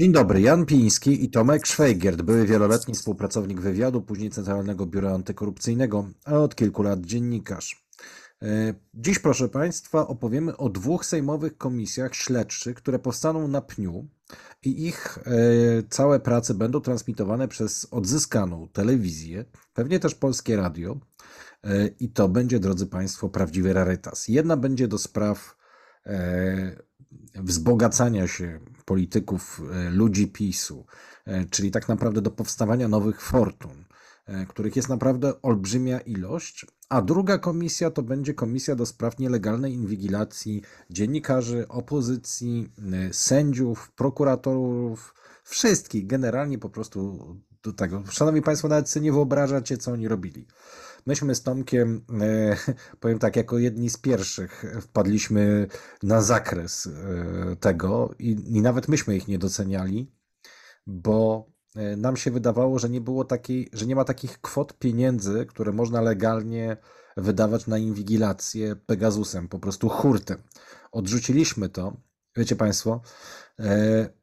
Dzień dobry, Jan Piński i Tomek Szwajgierd, były wieloletni współpracownik wywiadu, później Centralnego Biura Antykorupcyjnego, a od kilku lat dziennikarz. E, dziś, proszę Państwa, opowiemy o dwóch sejmowych komisjach śledczych, które powstaną na pniu i ich e, całe prace będą transmitowane przez odzyskaną telewizję, pewnie też polskie radio. E, I to będzie, drodzy Państwo, prawdziwy rarytas. Jedna będzie do spraw wzbogacania się polityków, e, ludzi PiSu, e, czyli tak naprawdę do powstawania nowych fortun, e, których jest naprawdę olbrzymia ilość, a druga komisja to będzie komisja do spraw nielegalnej inwigilacji dziennikarzy, opozycji, sędziów, prokuratorów, wszystkich, generalnie po prostu do tego. Szanowni Państwo, nawet sobie nie wyobrażacie, co oni robili myśmy z Tomkiem, e, powiem tak, jako jedni z pierwszych wpadliśmy na zakres e, tego i, i nawet myśmy ich nie doceniali, bo e, nam się wydawało, że nie było takiej, że nie ma takich kwot pieniędzy, które można legalnie wydawać na inwigilację Pegasusem, po prostu hurtem. Odrzuciliśmy to, wiecie Państwo,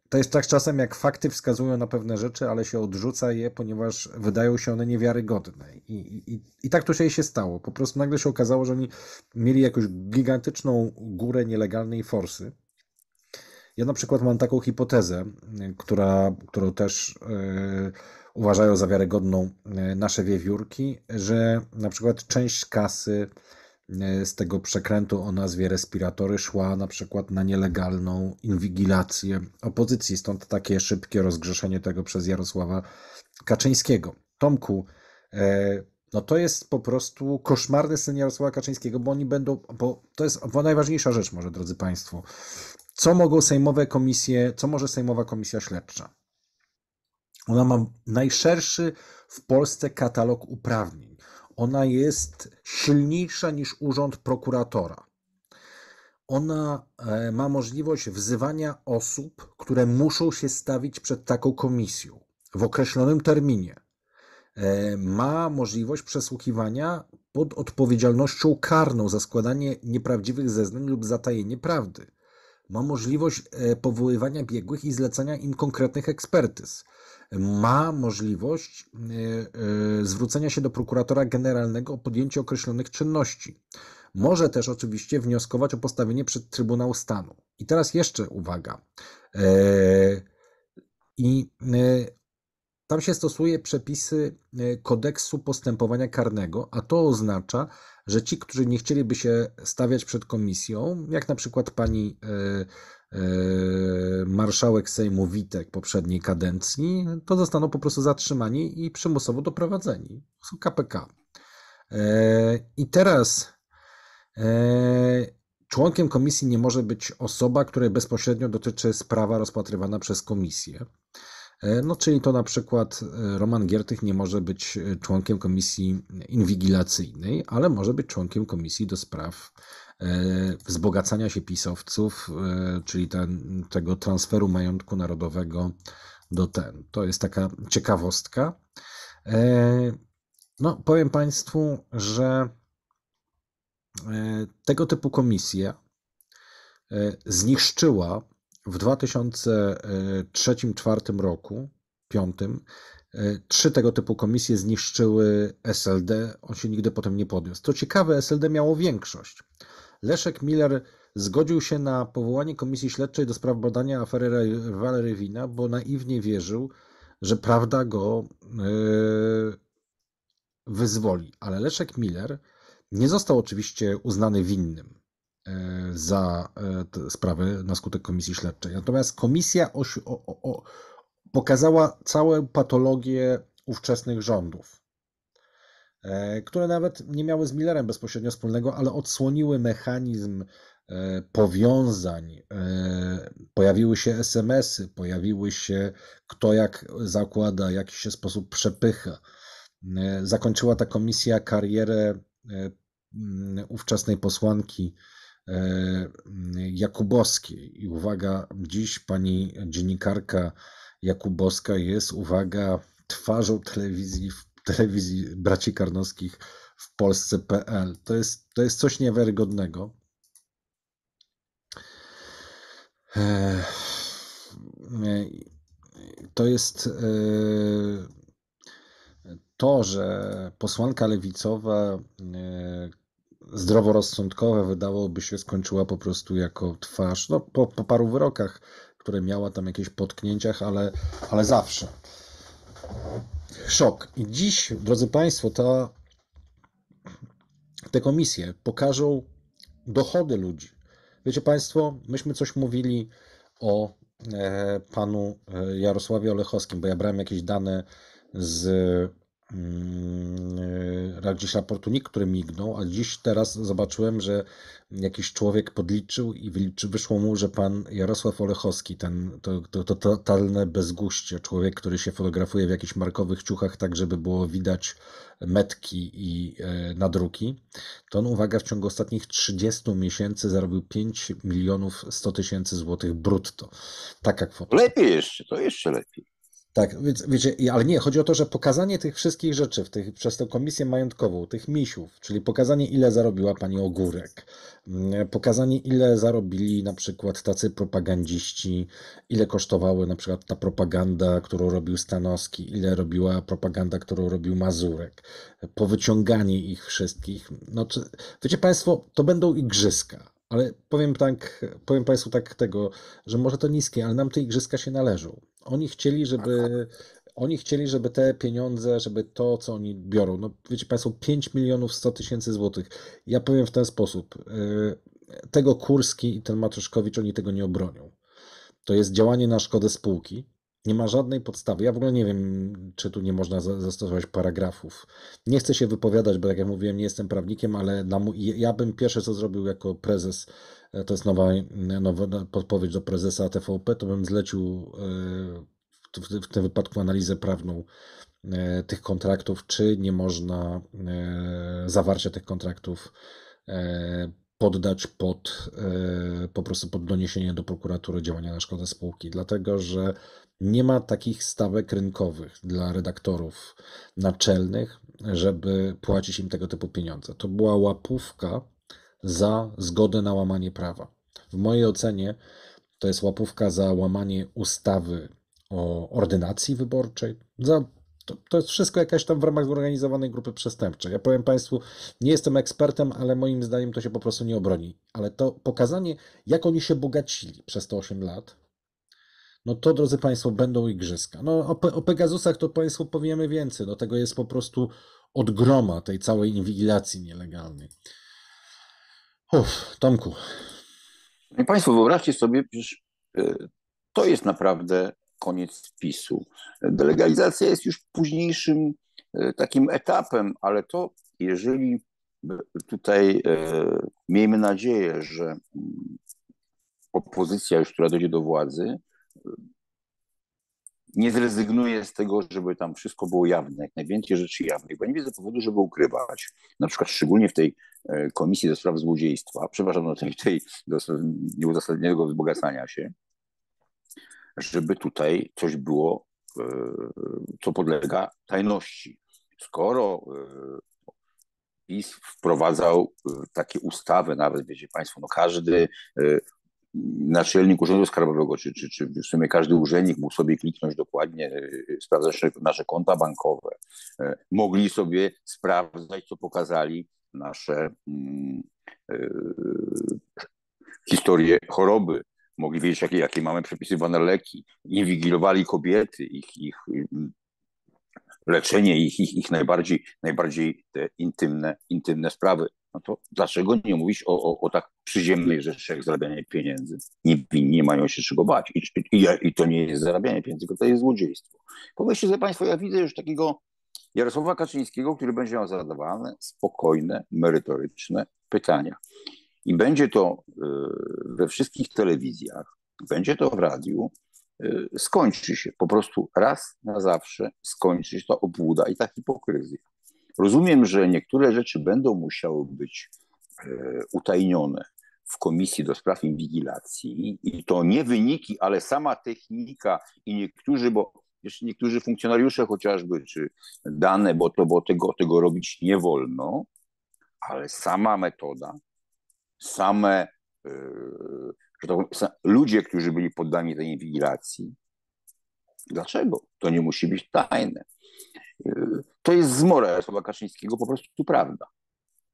to jest tak czasem, jak fakty wskazują na pewne rzeczy, ale się odrzuca je, ponieważ wydają się one niewiarygodne. I, i, i tak to się stało. Po prostu nagle się okazało, że oni mieli jakąś gigantyczną górę nielegalnej forsy. Ja na przykład mam taką hipotezę, która, którą też yy, uważają za wiarygodną e, nasze wiewiórki, że na przykład część kasy E, z tego przekrętu o nazwie respiratory szła na przykład na nielegalną inwigilację opozycji. Stąd takie szybkie rozgrzeszenie tego przez Jarosława Kaczyńskiego. Tomku, e, no to jest po prostu koszmarny sen Jarosława Kaczyńskiego, bo oni będą, bo to jest bo najważniejsza rzecz może, drodzy Państwo. Co mogą sejmowe komisje, co może sejmowa komisja śledcza? Ona ma najszerszy w Polsce katalog uprawnień ona jest silniejsza niż urząd prokuratora. Ona e, ma możliwość wzywania osób, które muszą się stawić przed taką komisją w określonym terminie. E, ma możliwość przesłuchiwania pod odpowiedzialnością karną za składanie nieprawdziwych zeznań lub zatajenie prawdy ma możliwość e, powoływania biegłych i zlecania im konkretnych ekspertyz. Ma możliwość e, e, zwrócenia się do prokuratora generalnego o podjęcie określonych czynności. Może też oczywiście wnioskować o postawienie przed Trybunał Stanu. I teraz jeszcze uwaga. I tam się stosuje przepisy kodeksu postępowania karnego, a to oznacza, że ci, którzy nie chcieliby się stawiać przed komisją, jak na przykład pani e, e, marszałek Sejmu Witek poprzedniej kadencji, to zostaną po prostu zatrzymani i przymusowo doprowadzeni. Są KPK. E, I teraz członkiem komisji nie może być osoba, której bezpośrednio dotyczy sprawa rozpatrywana przez komisję. E, no, czyli to na przykład e, Roman Giertych nie może być e, członkiem komisji inwigilacyjnej, ale może być członkiem komisji do spraw wzbogacania się pisowców, czyli ten, tego transferu majątku narodowego do ten. To jest taka ciekawostka. No, powiem Państwu, że tego typu komisja zniszczyła w 2003-2004 roku, 5, e, trzy tego typu komisje zniszczyły SLD. On się nigdy potem nie podniósł. Co ciekawe, SLD miało większość. Leszek Miller zgodził się na powołanie komisji śledczej do spraw badania afery Valery Wina, bo naiwnie wierzył, że prawda go e, wyzwoli. Ale Leszek Miller nie został oczywiście uznany winnym. E, za e, te sprawy na skutek komisji śledczej. Natomiast komisja o, o, o, pokazała całą patologię ówczesnych rządów, e, które nawet nie miały z Millerem bezpośrednio wspólnego, ale odsłoniły mechanizm powiązań. Pojawiły się SMS-y, pojawiły się kto jak zakłada, jaki się sposób przepycha. Zakończyła ta komisja karierę ówczesnej posłanki E, Jakubowskiej. I uwaga, dziś pani dziennikarka Jakubowska jest, uwaga, twarzą telewizji, telewizji braci Karnowskich w Polsce.pl. To jest, to jest coś niewiarygodnego. E, to jest e, to, że posłanka lewicowa zdroworozsądkowe wydałoby się skończyła po prostu jako twarz, no po, po paru wyrokach, które miała tam jakieś potknięciach, ale, ale zawsze. Szok. I dziś, drodzy Państwo, ta, te komisje pokażą dochody ludzi. Wiecie Państwo, myśmy coś mówili o e, panu e, Jarosławie Olechowskim, bo ja brałem jakieś dane z Mm, e, gdzieś raportu nikt, który mignął, a dziś teraz zobaczyłem, że jakiś człowiek podliczył i wyliczył wyszło mu, że pan Jarosław Olechowski, ten, to, to, to totalne bezguście, człowiek, który się fotografuje w jakichś markowych ciuchach, tak żeby było widać metki i e, nadruki, to on, uwaga, w ciągu ostatnich 30 miesięcy zarobił 5 milionów 100 tysięcy złotych brutto. Taka kwota. Lepiej jeszcze, to jeszcze lepiej. Tak, więc, wiecie, ale nie, chodzi o to, że pokazanie tych wszystkich rzeczy w tych, przez tę komisję majątkową, tych misiów, czyli pokazanie ile zarobiła pani Ogórek, mm, pokazanie ile zarobili na przykład tacy propagandziści, ile kosztowały na przykład ta propaganda, którą robił Stanowski, ile robiła propaganda, którą robił Mazurek, powyciąganie ich wszystkich. No, czy, wiecie państwo, to będą igrzyska. Ale powiem tak, powiem Państwu tak tego, że może to niskie, ale nam te igrzyska się należą. Oni chcieli, żeby oni chcieli, żeby te pieniądze, żeby to, co oni biorą, no wiecie Państwo, 5 milionów 100 tysięcy złotych. Ja powiem w ten sposób, y, tego Kurski i ten Matuszkowicz, oni tego nie obronią. To jest działanie na szkodę spółki. Nie ma żadnej podstawy. Ja w ogóle nie wiem, czy tu nie można zastosować paragrafów. Nie chcę się wypowiadać, bo jak jak mówiłem, nie jestem prawnikiem, ale na, ja bym pierwsze co zrobił jako prezes E, to jest nowa, nowa no, podpowiedź do prezesa TVP, to bym zlecił e, w, w tym wypadku analizę prawną e, tych kontraktów, czy nie można zawarcia tych kontraktów poddać pod po prostu pod doniesienie do prokuratury działania na szkodę spółki, dlatego że nie ma takich stawek rynkowych dla redaktorów naczelnych, żeby płacić im tego typu pieniądze. To była łapówka za zgodę na łamanie prawa. W mojej ocenie to jest łapówka za łamanie ustawy o ordynacji wyborczej, za to, to, jest wszystko jakaś tam w ramach zorganizowanej grupy przestępczej. Ja powiem Państwu, nie jestem ekspertem, ale moim zdaniem to się po prostu nie obroni. Ale to pokazanie, jak oni się bogacili przez te 8 lat, no to drodzy Państwo, będą igrzyska. No o, o Pegasusach to Państwu powiemy więcej. Do no, tego jest po prostu odgroma tej całej inwigilacji nielegalnej. Uff, Tomku. No I Państwo wyobraźcie sobie, przecież e, to jest naprawdę koniec PiSu. Delegalizacja jest już późniejszym e, takim etapem, ale to jeżeli e, tutaj miejmy nadzieję, że mm, opozycja już, która dojdzie do władzy, nie zrezygnuję z tego, żeby tam wszystko było jawne, jak najwięcej rzeczy jawnych, bo nie widzę powodu, żeby ukrywać. Na przykład szczególnie w tej e, komisji do spraw złodziejstwa, przepraszam, no tej, tej nieuzasadnionego wzbogacania się, żeby tutaj coś było, e, co podlega tajności. Skoro e, PiS wprowadzał takie ustawy, nawet wiecie Państwo, no każdy naczelnik Urzędu Skarbowego, czy, czy, czy w sumie każdy urzędnik mógł sobie kliknąć dokładnie, e, sprawdzać nasze konta bankowe. E, mogli sobie sprawdzać, co pokazali nasze mm, e, historie choroby. Mogli wiedzieć, jakie, jakie mamy przepisywane leki. Inwigilowali kobiety, ich, ich mm, leczenie, ich, ich, ich najbardziej, najbardziej te intymne, intymne sprawy no to dlaczego nie mówić o, o, o tak przyziemnej rzeczach jak zarabianie pieniędzy? Niewinni nie mają się czego bać. I, i, I, to nie jest zarabianie pieniędzy, tylko to jest złodziejstwo. Pomyślcie sobie Państwo, ja widzę już takiego Jarosława Kaczyńskiego, który będzie miał zadawane spokojne, merytoryczne pytania. I będzie to e, we wszystkich telewizjach, będzie to w radiu, e, skończy się po prostu raz na zawsze, skończy się ta obłuda i ta hipokryzja. Rozumiem, że niektóre rzeczy będą musiały być e, utajnione w Komisji do Spraw Inwigilacji i to nie wyniki, ale sama technika i niektórzy, bo jeszcze niektórzy funkcjonariusze chociażby, czy dane, bo, to, bo tego, tego robić nie wolno, ale sama metoda, same e, to, tak ludzie, którzy byli poddani tej inwigilacji. Dlaczego? To nie musi być tajne. To jest zmora Jarosława Kaczyńskiego, po prostu prawda.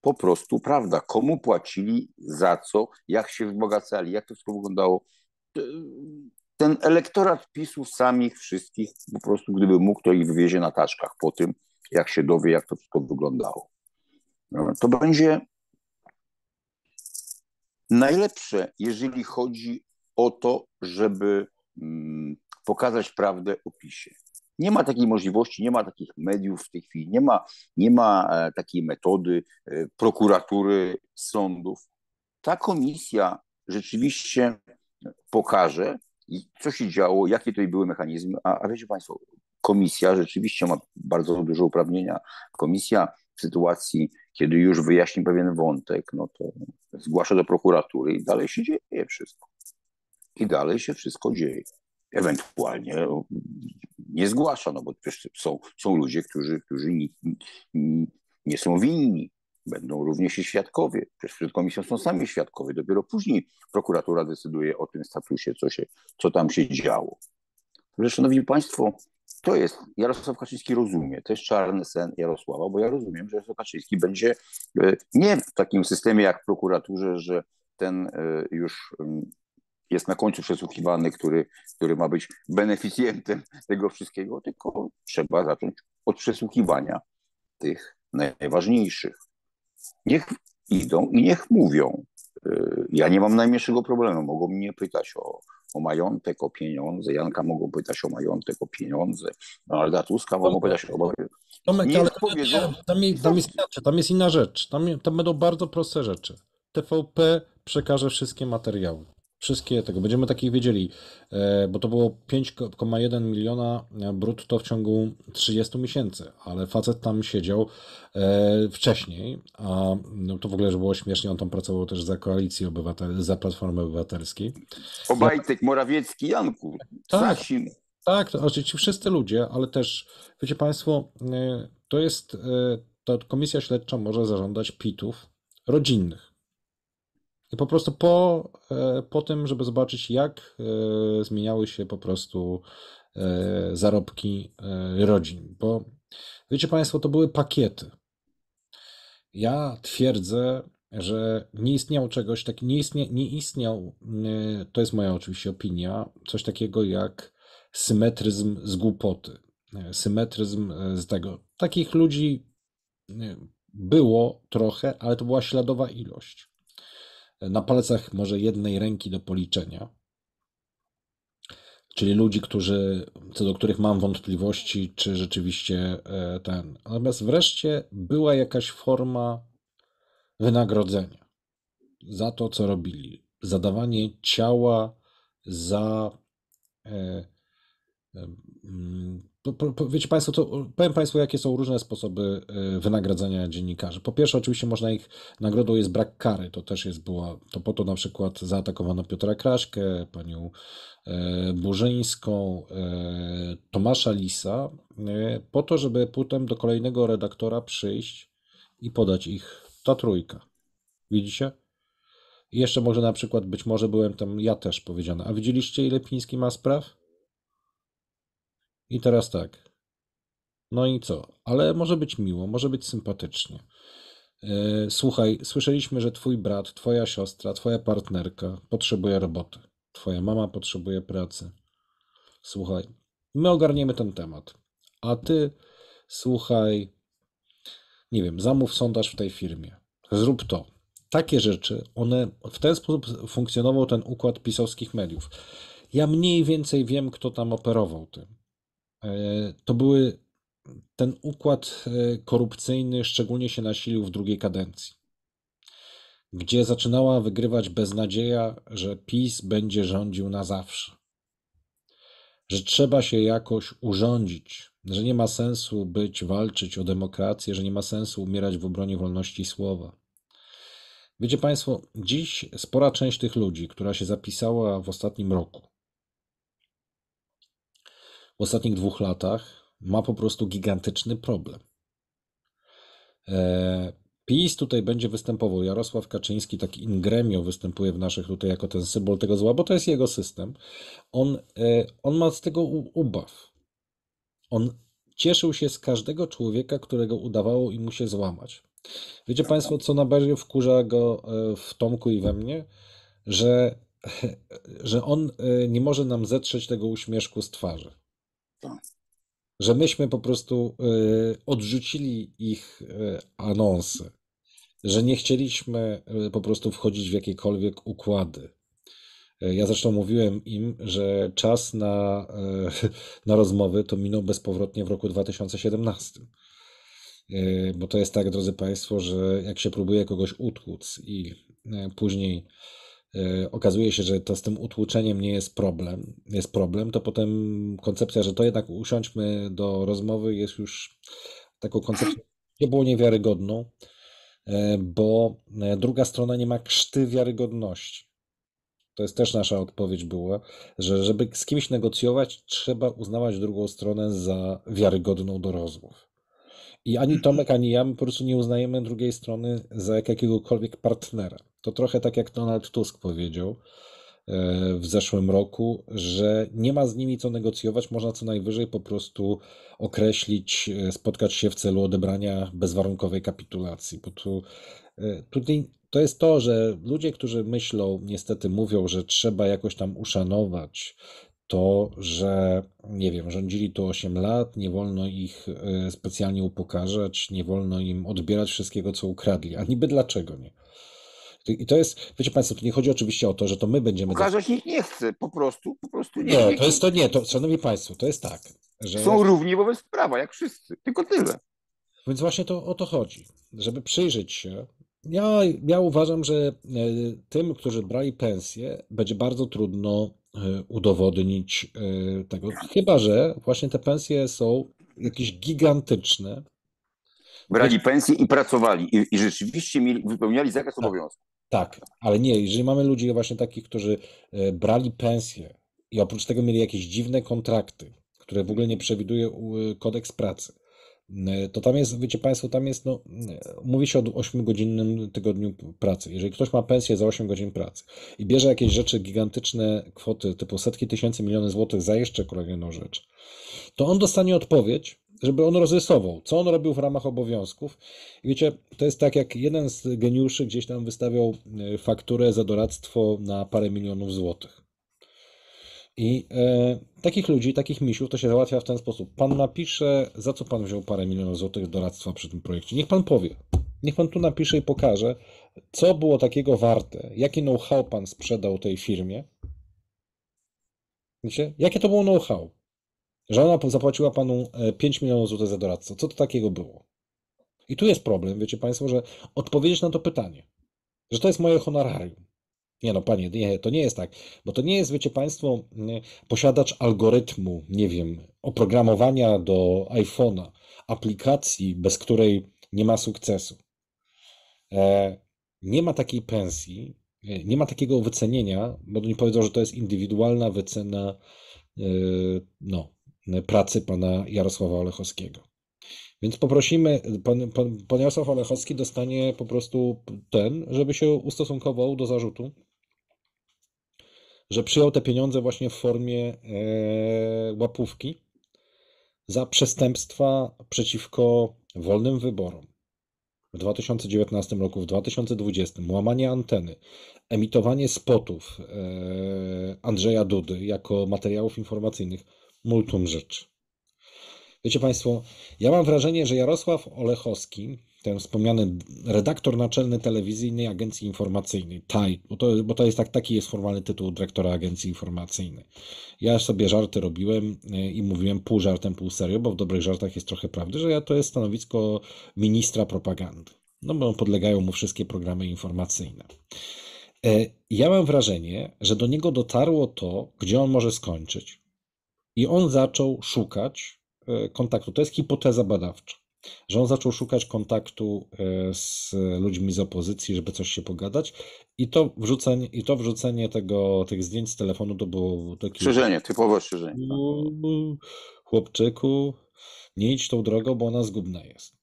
Po prostu prawda. Komu płacili, za co, jak się wzbogacali, jak to wszystko wyglądało. Ten elektorat PiSu samych wszystkich, po prostu gdyby mógł, to ich wywiezie na taszkach po tym, jak się dowie, jak to wszystko wyglądało. To będzie najlepsze, jeżeli chodzi o to, żeby mm, pokazać prawdę o PiSie. Nie ma takiej możliwości, nie ma takich mediów w tej chwili, nie ma, nie ma e, takiej metody e, prokuratury, sądów. Ta komisja rzeczywiście pokaże, co się działo, jakie tutaj były mechanizmy. A, a wiecie Państwo, komisja rzeczywiście ma bardzo duże uprawnienia. Komisja w sytuacji, kiedy już wyjaśni pewien wątek, no to zgłasza do prokuratury i dalej się dzieje wszystko. I dalej się wszystko dzieje ewentualnie e, nie zgłasza, no bo przecież są, są ludzie, którzy, którzy nie, nie są winni. Będą również i świadkowie. Przecież przed komisją są sami świadkowie. Dopiero później prokuratura decyduje o tym statusie, co, się, co tam się działo. Zresztą, Szanowni Państwo, to jest, Jarosław Kaczyński rozumie, to jest czarny sen Jarosława, bo ja rozumiem, że Jarosław Kaczyński będzie e, nie w takim systemie jak w prokuraturze, że ten e, już mm, jest na końcu przesłuchiwany, który, który ma być beneficjentem tego wszystkiego, tylko trzeba zacząć od przesłuchiwania tych najważniejszych. Niech idą i niech mówią. E, ja nie mam najmniejszego problemu. Mogą mnie pytać o, o majątek, o pieniądze. Janka mogą pytać o majątek, o pieniądze. Donalda no, Tuska mogą pytać o... Tomek, ale tam, powiedzą... tam, tam, jest inaczej, tam jest inna rzecz. Tam, tam będą bardzo proste rzeczy. TVP przekaże wszystkie materiały. Wszystkie tego. Będziemy takich wiedzieli, e, bo to było 5,1 miliona e, brutto w ciągu 30 miesięcy, ale facet tam siedział e, wcześniej, a no to w ogóle, że było śmiesznie, on tam pracował też za koalicję obywatelską, za Platformę Obywatelską. Obajtek, Morawiecki, Janku, tak, Sasin. Tak, to ci wszyscy ludzie, ale też, wiecie Państwo, to jest, ta komisja śledcza może zażądać pitów rodzinnych i po prostu po, e, po tym, żeby zobaczyć, jak e, zmieniały się po prostu e, zarobki rodzin. Bo wiecie Państwo, to były pakiety. Ja twierdzę, że nie istniał czegoś takiego, nie, istnia, nie istniał, to jest moja oczywiście opinia, coś takiego jak symetryzm z głupoty. Symetryzm z tego. Takich ludzi było trochę, ale to była śladowa ilość na palcach może jednej ręki do policzenia. Czyli ludzi, którzy, co do których mam wątpliwości, czy rzeczywiście e, ten. Natomiast wreszcie była jakaś forma wynagrodzenia za to, co robili. Zadawanie ciała za e, Wiecie Państwo, to powiem Państwu, jakie są różne sposoby e, wynagradzania dziennikarzy. Po pierwsze, oczywiście można ich, nagrodą jest brak kary, to też jest była, to po to na przykład zaatakowano Piotra Kraszkę, panią e, Burzyńską, e, Tomasza Lisa, po to, żeby potem do kolejnego redaktora przyjść i podać ich ta trójka. Widzicie? I jeszcze może na przykład, być może byłem tam ja też powiedziany, a widzieliście ile Piński ma spraw? I teraz tak. No i co? Ale może być miło, może być sympatycznie. E, słuchaj, słyszeliśmy, że twój brat, twoja siostra, twoja partnerka potrzebuje roboty. Twoja mama potrzebuje pracy. Słuchaj, my ogarniemy ten temat. A ty, słuchaj, nie wiem, zamów sondaż w tej firmie. Zrób to. Takie rzeczy, one w ten sposób funkcjonował ten układ pisowskich mediów. Ja mniej więcej wiem, kto tam operował tym. E, to były ten układ e, korupcyjny szczególnie się nasilił w drugiej kadencji, gdzie zaczynała wygrywać beznadzieja, że PiS będzie rządził na zawsze, że trzeba się jakoś urządzić, że nie ma sensu być, walczyć o demokrację, że nie ma sensu umierać w obronie wolności słowa. Wiecie Państwo, dziś spora część tych ludzi, która się zapisała w ostatnim roku, w ostatnich dwóch latach ma po prostu gigantyczny problem. E, PiS tutaj będzie występował. Jarosław Kaczyński, taki ingremio, występuje w naszych tutaj jako ten symbol tego zła, bo to jest jego system. On, e, on ma z tego ubaw. On cieszył się z każdego człowieka, którego udawało im się złamać. Wiecie Państwo, co najbardziej wkurza go e, w Tomku i we mnie? Że, że on nie może nam zetrzeć tego uśmieszku z twarzy. Że myśmy po prostu y, odrzucili ich anonce, y, anonsy, że nie chcieliśmy y, po prostu wchodzić w jakiekolwiek układy. Ja zresztą mówiłem im, że czas na, na rozmowy to minął bezpowrotnie w roku 2017. Bo to jest tak, drodzy Państwo, że jak się próbuje kogoś utłuc i później E, okazuje się, że to z tym utłuczeniem nie jest problem, jest problem, to potem koncepcja, że to jednak usiądźmy do rozmowy jest już taką koncepcją nie było niewiarygodną, e, bo e, druga strona nie ma krzty wiarygodności. To jest też nasza odpowiedź była, że żeby z kimś negocjować, trzeba uznawać drugą stronę za wiarygodną do rozmów. I ani Tomek, ani ja po prostu nie uznajemy drugiej strony za jakiegokolwiek partnera. To trochę tak jak Donald Tusk powiedział e, w zeszłym roku, że nie ma z nimi co negocjować, można co najwyżej po prostu określić, e, spotkać się w celu odebrania bezwarunkowej kapitulacji, bo tu, e, tutaj to jest to, że ludzie, którzy myślą, niestety mówią, że trzeba jakoś tam uszanować to, że nie wiem, rządzili tu 8 lat, nie wolno ich specjalnie upokarzać, nie wolno im odbierać wszystkiego, co ukradli, a niby dlaczego nie? I to jest, wiecie Państwo, tu nie chodzi oczywiście o to, że to my będziemy. Łukaszek ich nie chce, po prostu, po prostu nie. Nie, to jest to nie, to, szanowni Państwo, to jest tak. Że... Są równi wobec prawa, jak wszyscy, tylko tyle. Więc właśnie to o to chodzi, żeby przyjrzeć się. Ja, ja uważam, że e, tym, którzy brali pensję, będzie bardzo trudno e, udowodnić e, tego. Chyba, że właśnie te pensje są jakieś gigantyczne, brali pensję i pracowali i, i rzeczywiście mieli, wypełniali zakres tak. obowiązków. Tak, ale nie, jeżeli mamy ludzi właśnie takich, którzy e, brali pensję i oprócz tego mieli jakieś dziwne kontrakty, które w ogóle nie przewiduje kodeks pracy, e, to tam jest, wiecie Państwo, tam jest, no, e, mówi się o 8-godzinnym tygodniu pracy. Jeżeli ktoś ma pensję za 8 godzin pracy i bierze jakieś rzeczy, gigantyczne kwoty typu setki tysięcy, miliony złotych za jeszcze kolejną rzecz, to on dostanie odpowiedź, żeby on rozrysował, co on robił w ramach obowiązków. wiecie, to jest tak, jak jeden z geniuszy gdzieś tam wystawiał e, fakturę za doradztwo na parę milionów złotych. I e, takich ludzi, takich misiów to się załatwia w ten sposób. Pan napisze, za co pan wziął parę milionów złotych doradztwa przy tym projekcie. Niech pan powie. Niech pan tu napisze i pokaże, co było takiego warte, jaki know-how pan sprzedał tej firmie. Wiecie? Jakie to było know-how? że ona zapłaciła panu 5 e, milionów złotych za doradcę. Co to takiego było? I tu jest problem, wiecie państwo, że odpowiedzieć na to pytanie, że to jest moje honorarium. Nie no, panie, nie, to nie jest tak, bo to nie jest, wiecie państwo, mm, posiadacz algorytmu, nie wiem, oprogramowania do iPhone'a, aplikacji, bez której nie ma sukcesu. E, nie ma takiej pensji, e, nie ma takiego wycenienia, bo oni powiedzą, że to jest indywidualna wycena no, E, pracy pana Jarosława Olechowskiego. Więc poprosimy, pan, pan, pan Jarosław Olechowski dostanie po prostu ten, żeby się ustosunkował do zarzutu, że przyjął te pieniądze właśnie w formie e, łapówki za przestępstwa przeciwko wolnym wyborom. W 2019 roku, w 2020 łamanie anteny, emitowanie spotów e, Andrzeja Dudy jako materiałów informacyjnych multum rzeczy. Wiecie Państwo, ja mam wrażenie, że Jarosław Olechowski, ten wspomniany redaktor naczelny telewizyjnej agencji informacyjnej, TAI, bo to, bo to jest tak, taki jest formalny tytuł dyrektora agencji informacyjnej. Ja sobie żarty robiłem e, i mówiłem pół żartem, pół serio, bo w dobrych żartach jest trochę prawdy, że ja to jest stanowisko ministra propagandy. No bo podlegają mu wszystkie programy informacyjne. E, ja mam wrażenie, że do niego dotarło to, gdzie on może skończyć i on zaczął szukać e, kontaktu. To jest hipoteza badawcza, że on zaczął szukać kontaktu e, z ludźmi z opozycji, żeby coś się pogadać. I to wrzucenie, i to wrzucenie tego, tych zdjęć z telefonu to było takie. Strzeżenie, typowe strzeżenie. Tak. Chłopczyku, nie idź tą drogą, bo ona zgubna jest.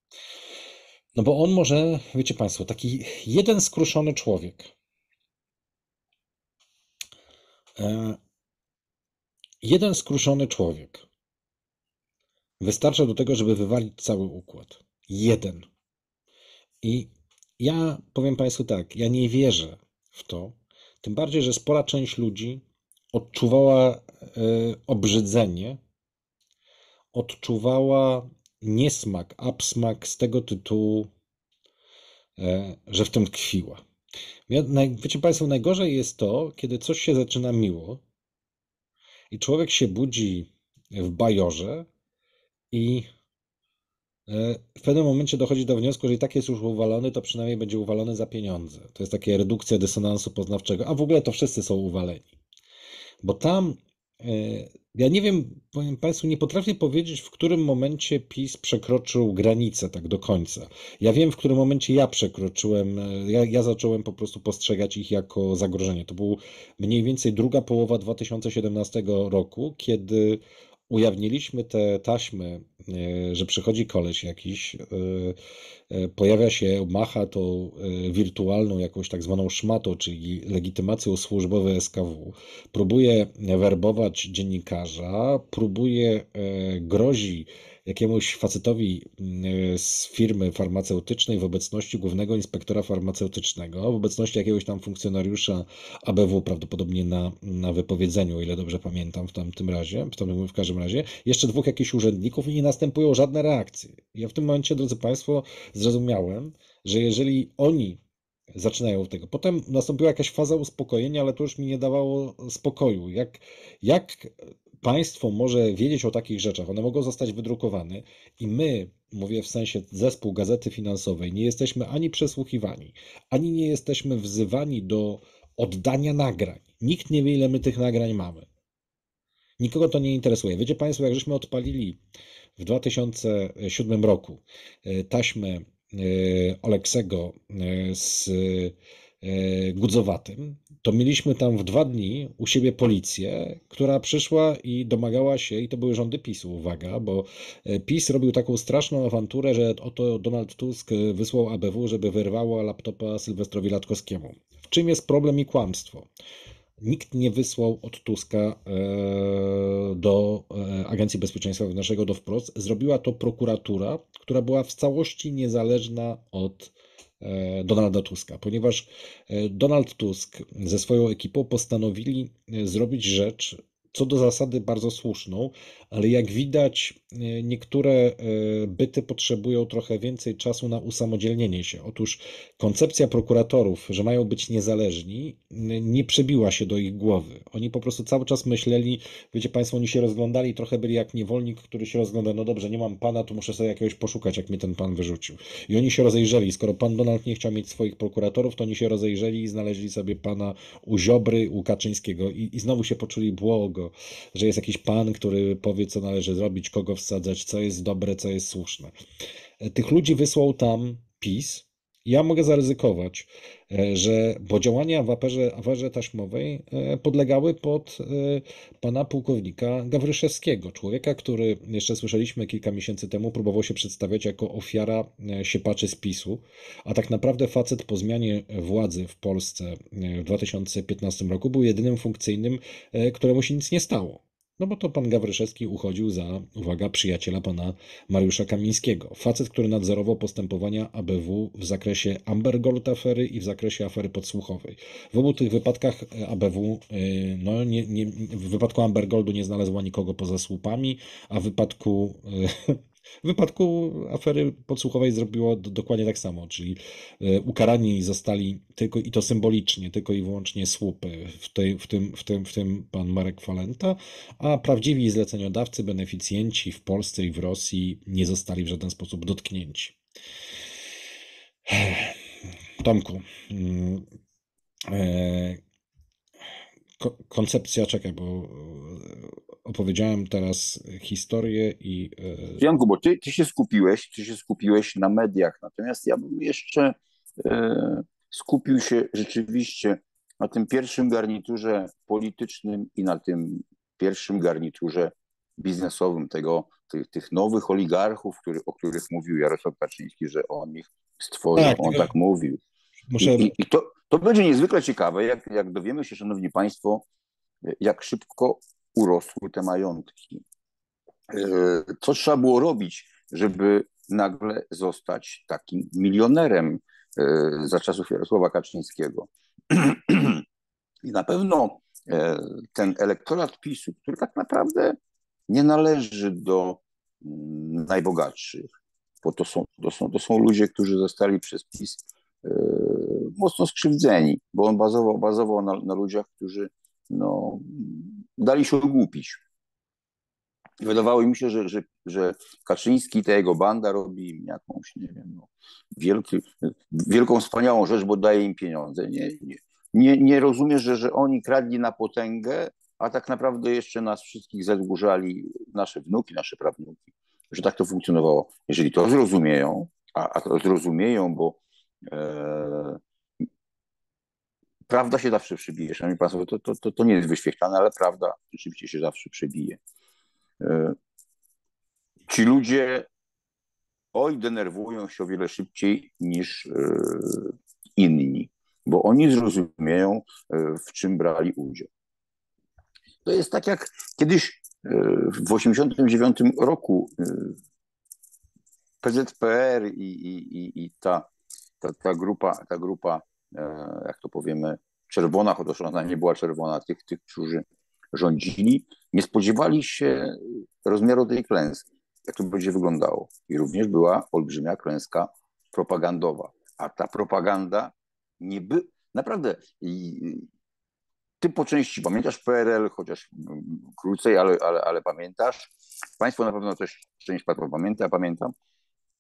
No bo on może, wiecie Państwo, taki jeden skruszony człowiek. E, Jeden skruszony człowiek. Wystarcza do tego, żeby wywalić cały układ. Jeden. I ja powiem Państwu tak, ja nie wierzę w to, tym bardziej, że spora część ludzi odczuwała e, obrzydzenie, odczuwała niesmak, absmak z tego tytułu, e, że w tym tkwiła. Wiecie Państwo, najgorzej jest to, kiedy coś się zaczyna miło, i człowiek się budzi w bajorze i e, w pewnym momencie dochodzi do wniosku, że i tak jest już uwalony, to przynajmniej będzie uwalony za pieniądze. To jest taka redukcja dysonansu poznawczego, a w ogóle to wszyscy są uwaleni. Bo tam E, ja nie wiem, powiem Państwu, nie potrafię powiedzieć, w którym momencie PiS przekroczył granicę tak do końca. Ja wiem, w którym momencie ja przekroczyłem, e, ja, ja zacząłem po prostu postrzegać ich jako zagrożenie. To był mniej więcej druga połowa 2017 roku, kiedy ujawniliśmy te taśmy, e, że przychodzi koleś jakiś, e, e, pojawia się, macha tą wirtualną jakąś tak zwaną szmatą, czyli legitymacją służbową SKW, próbuje werbować dziennikarza, próbuje, grozi jakiemuś facetowi mm, e, z firmy farmaceutycznej w obecności głównego inspektora farmaceutycznego, w obecności jakiegoś tam funkcjonariusza ABW prawdopodobnie na, na wypowiedzeniu, o ile dobrze pamiętam w tamtym razie, w, tamtym, w każdym razie, jeszcze dwóch jakichś urzędników i nie następują żadne reakcje. Ja w tym momencie, drodzy Państwo, zrozumiałem, że jeżeli oni zaczynają tego. Potem nastąpiła jakaś faza uspokojenia, ale to już mi nie dawało spokoju. Jak, jak państwo może wiedzieć o takich rzeczach, one mogą zostać wydrukowane i my, mówię w sensie zespół gazety finansowej, nie jesteśmy ani przesłuchiwani, ani nie jesteśmy wzywani do oddania nagrań. Nikt nie wie, ile my tych nagrań mamy. Nikogo to nie interesuje. Wiecie Państwo, jak żeśmy odpalili w 2007 roku e, taśmę e, Oleksego e, z E, Gudzowatym, to mieliśmy tam w dwa dni u siebie policję, która przyszła i domagała się, i to były rządy PiSu, uwaga, bo e, PiS robił taką straszną awanturę, że oto Donald Tusk wysłał ABW, żeby wyrwało laptopa Sylwestrowi Latkowskiemu. W czym jest problem i kłamstwo? Nikt nie wysłał od Tuska e, do Agencji Bezpieczeństwa Wewnętrznego do wprost. Zrobiła to prokuratura, która była w całości niezależna od E, Donalda Tuska, ponieważ e, Donald Tusk ze swoją ekipą postanowili e, zrobić rzecz, co do zasady bardzo słuszną, ale jak widać, e, niektóre e, byty potrzebują trochę więcej czasu na usamodzielnienie się. Otóż koncepcja prokuratorów, że mają być niezależni, nie przebiła się do ich głowy. Oni po prostu cały czas myśleli, wiecie Państwo, oni się rozglądali, trochę byli jak niewolnik, który się rozgląda, no dobrze, nie mam pana, to muszę sobie jakiegoś poszukać, jak mnie ten pan wyrzucił. I oni się rozejrzeli. Skoro pan Donald nie chciał mieć swoich prokuratorów, to oni się rozejrzeli i znaleźli sobie pana u Ziobry, u Kaczyńskiego i, i znowu się poczuli błogo, tego, że jest jakiś pan, który powie, co należy zrobić, kogo wsadzać, co jest dobre, co jest słuszne. E, tych ludzi wysłał tam PiS, ja mogę zaryzykować, e, że, bo działania w aferze, aferze taśmowej e, podlegały pod e, pana pułkownika Gawryszewskiego, człowieka, który jeszcze słyszeliśmy kilka miesięcy temu, próbował się przedstawiać jako ofiara siepaczy z PiSu, a tak naprawdę facet po zmianie władzy w Polsce w 2015 roku był jedynym funkcyjnym, któremu się nic nie stało. No bo to pan Gawryszewski uchodził za, uwaga, przyjaciela pana Mariusza Kamińskiego. Facet, który nadzorował postępowania ABW w zakresie Ambergold afery i w zakresie afery podsłuchowej. W obu tych wypadkach e, ABW, e, no nie, nie, w wypadku Ambergoldu nie znalazła nikogo poza słupami, a w wypadku e, W wypadku afery podsłuchowej zrobiło dokładnie tak samo, czyli e, ukarani zostali tylko i to symbolicznie, tylko i wyłącznie słupy, w, tej, w, tym, w, tym, w tym pan Marek Falenta, a prawdziwi zleceniodawcy, beneficjenci w Polsce i w Rosji nie zostali w żaden sposób dotknięci. Tomku, mm, e, koncepcja, czekaj, bo e, opowiedziałem teraz historię i. E, Janku, bo ty, ty się skupiłeś, ty się skupiłeś na mediach, natomiast ja bym jeszcze e, skupił się rzeczywiście na tym pierwszym garniturze politycznym i na tym pierwszym garniturze biznesowym tego, tych, tych nowych oligarchów, który, o których mówił Jarosław Kaczyński, że on ich stworzył, tak, on tak mówił. Muszę... I, i, i to, to będzie niezwykle ciekawe, jak, jak dowiemy się, Szanowni Państwo, jak szybko urosły te majątki. E, co trzeba było robić, żeby nagle zostać takim milionerem e, za czasów Jarosława Kaczyńskiego. I na pewno e, ten elektorat PiSu, który tak naprawdę nie należy do mm, najbogatszych, bo to są, to są, to są ludzie, którzy zostali przez PiS mocno skrzywdzeni, bo on bazował, bazował na, na ludziach, którzy no, dali się ogłupić. Wydawało mi się, że, że, że Kaczyński i ta jego banda robi im jakąś, nie wiem, no, wielki, wielką, wspaniałą rzecz, bo daje im pieniądze. Nie, nie, nie, nie rozumiesz, że, że oni kradli na potęgę, a tak naprawdę jeszcze nas wszystkich zadłużali nasze wnuki, nasze prawnuki, że tak to funkcjonowało. Jeżeli to zrozumieją, a, a to zrozumieją, bo e, prawda się zawsze przybije, szanowni państwo, to, to, to, to nie jest wyświetlane, ale prawda rzeczywiście się zawsze przybije. E, ci ludzie oj denerwują się o wiele szybciej niż e, inni, bo oni zrozumieją, e, w czym brali udział. To jest tak jak kiedyś w 1989 roku PZPR i, i, i, i ta, ta, ta, grupa, ta grupa E, jak to powiemy, czerwona, chociaż ona nie była czerwona, tych, tych którzy rządzili, nie spodziewali się rozmiaru tej klęski, jak to będzie wyglądało. I również była olbrzymia klęska propagandowa. A ta propaganda nie by... Naprawdę, ty po części pamiętasz PRL, chociaż mm, krócej, ale, ale, ale pamiętasz. Państwo na pewno też część Państwa pamięta, ja pamiętam.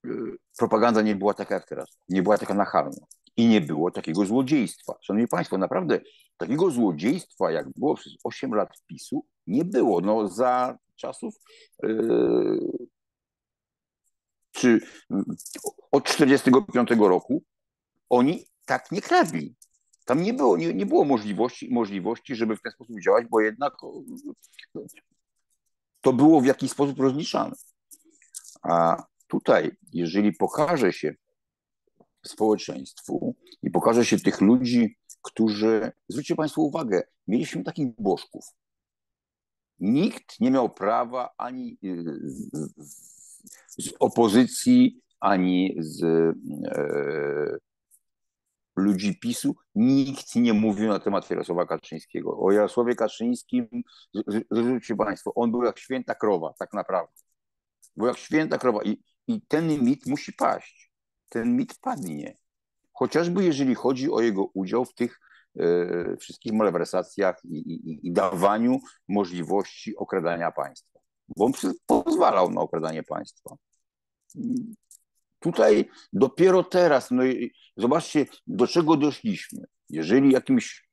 Y, propaganda nie była taka jak teraz, nie była taka nachalna i nie było takiego złodziejstwa. Szanowni Państwo, naprawdę takiego złodziejstwa, jak było przez 8 lat PiSu, nie było. No, za czasów yy, czy mm, od 1945 roku oni tak nie kradli. Tam nie było, nie, nie było możliwości, możliwości, żeby w ten sposób działać, bo jednak to było w jakiś sposób rozliczane. A tutaj, jeżeli pokaże się, społeczeństwu i pokaże się tych ludzi, którzy, zwróćcie Państwo uwagę, mieliśmy takich bożków. Nikt nie miał prawa ani y, z opozycji, ani z e, ludzi PiSu, nikt nie mówił na temat Jarosława Kaczyńskiego. O Jarosławie Kaczyńskim, zwróćcie Państwo, on był jak święta krowa, tak naprawdę. Był jak święta krowa i, i ten mit musi paść ten mit padnie. Chociażby jeżeli chodzi o jego udział w tych y, wszystkich malwersacjach i, i, i, dawaniu możliwości okradania państwa. Bo on pozwalał na okradanie państwa. Tutaj dopiero teraz, no zobaczcie, do czego doszliśmy. Jeżeli jakimś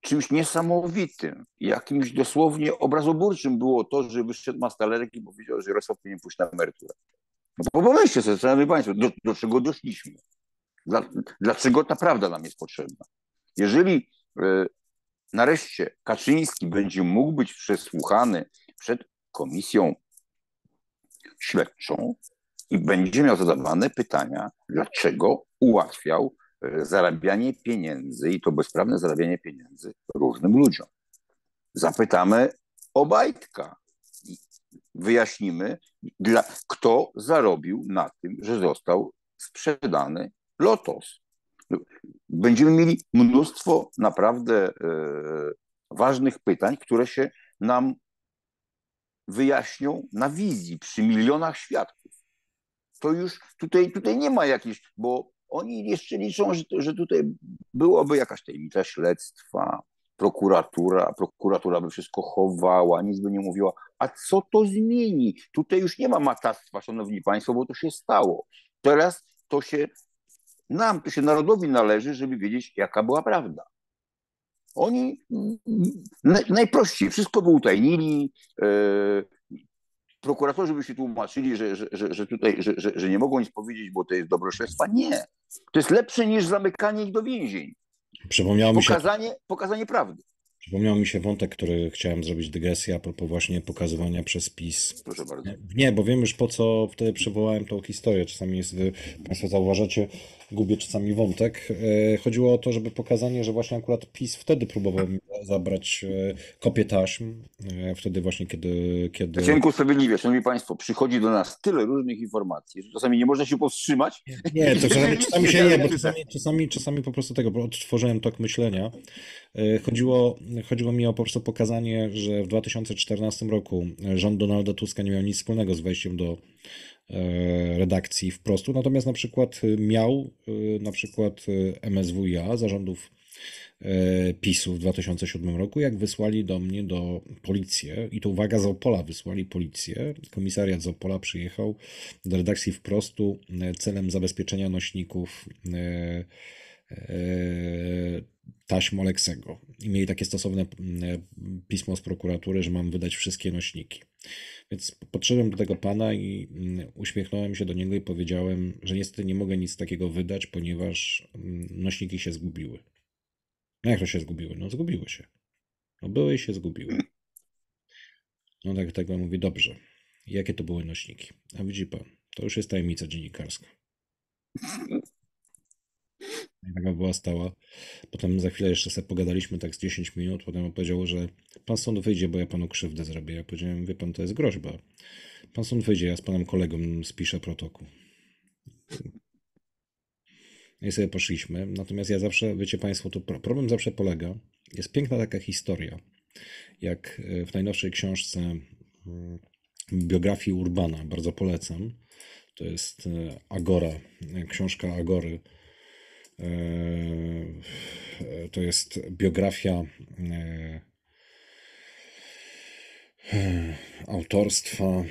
czymś niesamowitym, jakimś dosłownie obrazoburczym było to, że wyszedł Mastalerek i powiedział, że Jarosław powinien pójść na emeryturę. Bo pomyślcie sobie, szanowni państwo, do, do czego doszliśmy. Dla, dlaczego ta prawda nam jest potrzebna? Jeżeli e, nareszcie Kaczyński będzie mógł być przesłuchany przed komisją śledczą i będzie miał zadawane pytania, dlaczego ułatwiał e, zarabianie pieniędzy i to bezprawne zarabianie pieniędzy różnym ludziom. Zapytamy o wyjaśnimy, dla, kto zarobił na tym, że został sprzedany Lotos. Będziemy mieli mnóstwo naprawdę e, ważnych pytań, które się nam wyjaśnią na wizji przy milionach świadków. To już tutaj, tutaj nie ma jakiejś, bo oni jeszcze liczą, że, że tutaj byłoby jakaś tajemnica śledztwa, prokuratura, prokuratura by wszystko chowała, nic by nie mówiła. A co to zmieni? Tutaj już nie ma matactwa, szanowni państwo, bo to się stało. Teraz to się nam, to się narodowi należy, żeby wiedzieć, jaka była prawda. Oni najprościej wszystko by utajnili. Yy, prokuratorzy by się tłumaczyli, że, że, że, tutaj, że, że, że nie mogą nic powiedzieć, bo to jest dobro śledztwa. Nie. To jest lepsze niż zamykanie ich do więzień. Przypomniało mi się... pokazanie, pokazanie prawdy. Przypomniał mi się wątek, który chciałem zrobić dygresję a propos właśnie pokazywania przez PiS. Proszę bardzo. Nie, bo wiem już po co wtedy przywołałem tą historię. Czasami jest, Państwo zauważacie, gubię czasami wątek. E, chodziło o to, żeby pokazanie, że właśnie akurat PiS wtedy próbował zabrać e, kopię taśm, e, wtedy właśnie kiedy... kiedy... Cienku sobie nie wie, szanowni państwo, przychodzi do nas tyle różnych informacji, że czasami nie można się powstrzymać. Nie, to czasami, czasami się nie, bo czasami, czasami, czasami po prostu tego, bo odtworzyłem tok myślenia. E, chodziło, chodziło mi o po prostu pokazanie, że w 2014 roku rząd Donalda Tuska nie miał nic wspólnego z wejściem do redakcji wprost natomiast na przykład miał na przykład MSWiA zarządów E, PiSu w 2007 roku, jak wysłali do mnie do policję i to uwaga, z Opola wysłali policję. Komisariat z Opola przyjechał do redakcji wprostu e, celem zabezpieczenia nośników e, taśm Oleksego. I mieli takie stosowne pismo z prokuratury, że mam wydać wszystkie nośniki. Więc podszedłem do tego pana i mm, uśmiechnąłem się do niego i powiedziałem, że niestety nie mogę nic takiego wydać, ponieważ mm, nośniki się zgubiły. Jak to się zgubiły? No zgubiły się. No były i się zgubiły. No tak, tak mówi, dobrze. Jakie to były nośniki? A widzi pan, to już jest tajemnica dziennikarska. I taka była stała. Potem za chwilę jeszcze sobie pogadaliśmy tak z 10 minut. Potem on powiedział, że pan sąd wyjdzie, bo ja panu krzywdę zrobię. Ja powiedziałem, wie pan, to jest groźba. Pan sąd wyjdzie, ja z panem kolegą spiszę protokół i sobie poszliśmy. Natomiast ja zawsze, wiecie Państwo, tu problem zawsze polega. Jest piękna taka historia, jak e, w najnowszej książce mm, biografii Urbana, bardzo polecam. To jest e, Agora, e, książka Agory. To jest biografia autorstwa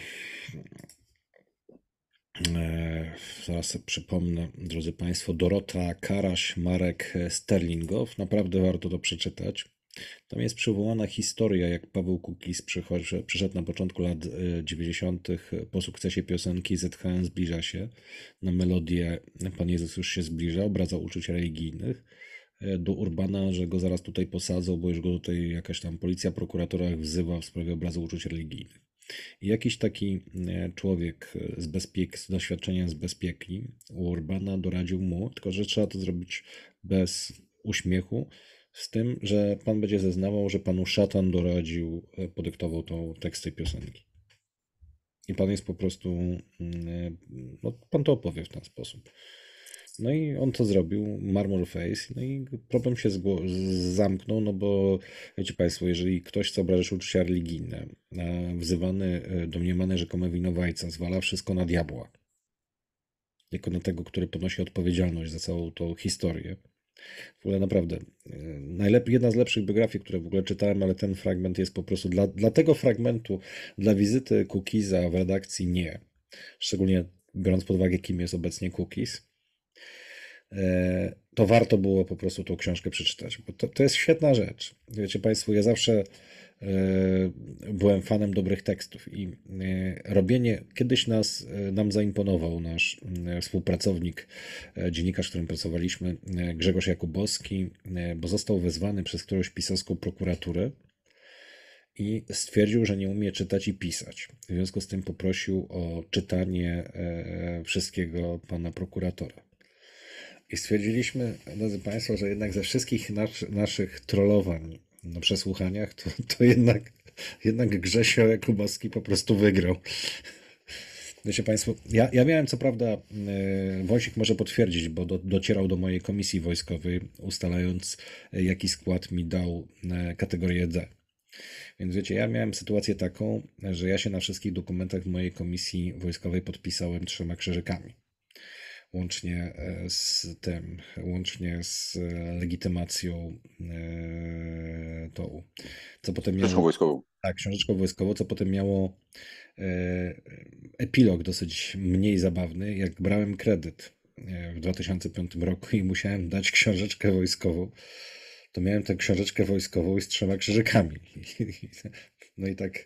E, zaraz przypomnę, drodzy Państwo, Dorota Karaś, Marek e, Sterlingow. Naprawdę warto to przeczytać. Tam jest przywołana historia, jak Paweł Kukis przyszedł na początku lat 90. E, po sukcesie piosenki ZHN zbliża się na melodię Pan Jezus już się zbliża, obraza uczuć religijnych do Urbana, że go zaraz tutaj posadzą, bo już go tutaj jakaś tam policja, prokuratora wzywa w sprawie obrazu uczuć religijnych. I jakiś taki e, człowiek z, bezpiek, z doświadczeniem z bezpieki u Urbana doradził mu, tylko że trzeba to zrobić bez uśmiechu, z tym, że pan będzie zeznawał, że panu szatan doradził, e, podyktował tą tekst tej piosenki. I pan jest po prostu, mm, e, no, pan to opowie w ten sposób. No i on to zrobił, Marmor Face, no i problem się zamknął, no bo wiecie Państwo, jeżeli ktoś, co obrażasz uczucia religijne, e, wzywany, e, domniemany rzekome winowajca, zwala wszystko na diabła, jako na tego, który ponosi odpowiedzialność za całą tą historię, w ogóle naprawdę e, najlep- jedna z lepszych biografii, które w ogóle czytałem, ale ten fragment jest po prostu dla, dla tego fragmentu, dla wizyty Cookiesa w redakcji nie. Szczególnie biorąc pod uwagę, kim jest obecnie Cookies. E, to warto było po prostu tą książkę przeczytać, bo to, to jest świetna rzecz. Wiecie Państwo, ja zawsze e, byłem fanem dobrych tekstów i e, robienie, kiedyś nas, nam zaimponował nasz współpracownik, dziennikarz, z którym pracowaliśmy, Grzegorz Jakubowski, bo został wezwany przez którąś pisowską prokuraturę i stwierdził, że nie umie czytać i pisać. W związku z tym poprosił o czytanie wszystkiego pana prokuratora. I stwierdziliśmy, drodzy Państwo, że jednak ze wszystkich nas, naszych trollowań na przesłuchaniach, to, to jednak, jednak Grzesio Jakubowski po prostu wygrał. Wiecie Państwo, ja, ja miałem co prawda, e, Wojsik może potwierdzić, bo do, docierał do mojej komisji wojskowej, ustalając e, jaki skład mi dał e, kategorię D. Więc wiecie, ja miałem sytuację taką, że ja się na wszystkich dokumentach mojej komisji wojskowej podpisałem trzema krzyżykami łącznie e, z tym, łącznie z e, legitymacją e, Co potem miało, książeczką wojskową. Tak, książeczką wojskową, co potem miało e, epilog dosyć mniej zabawny, jak brałem kredyt e, w 2005 roku i musiałem dać książeczkę wojskową, to miałem tę książeczkę wojskową i z trzema krzyżykami. No i tak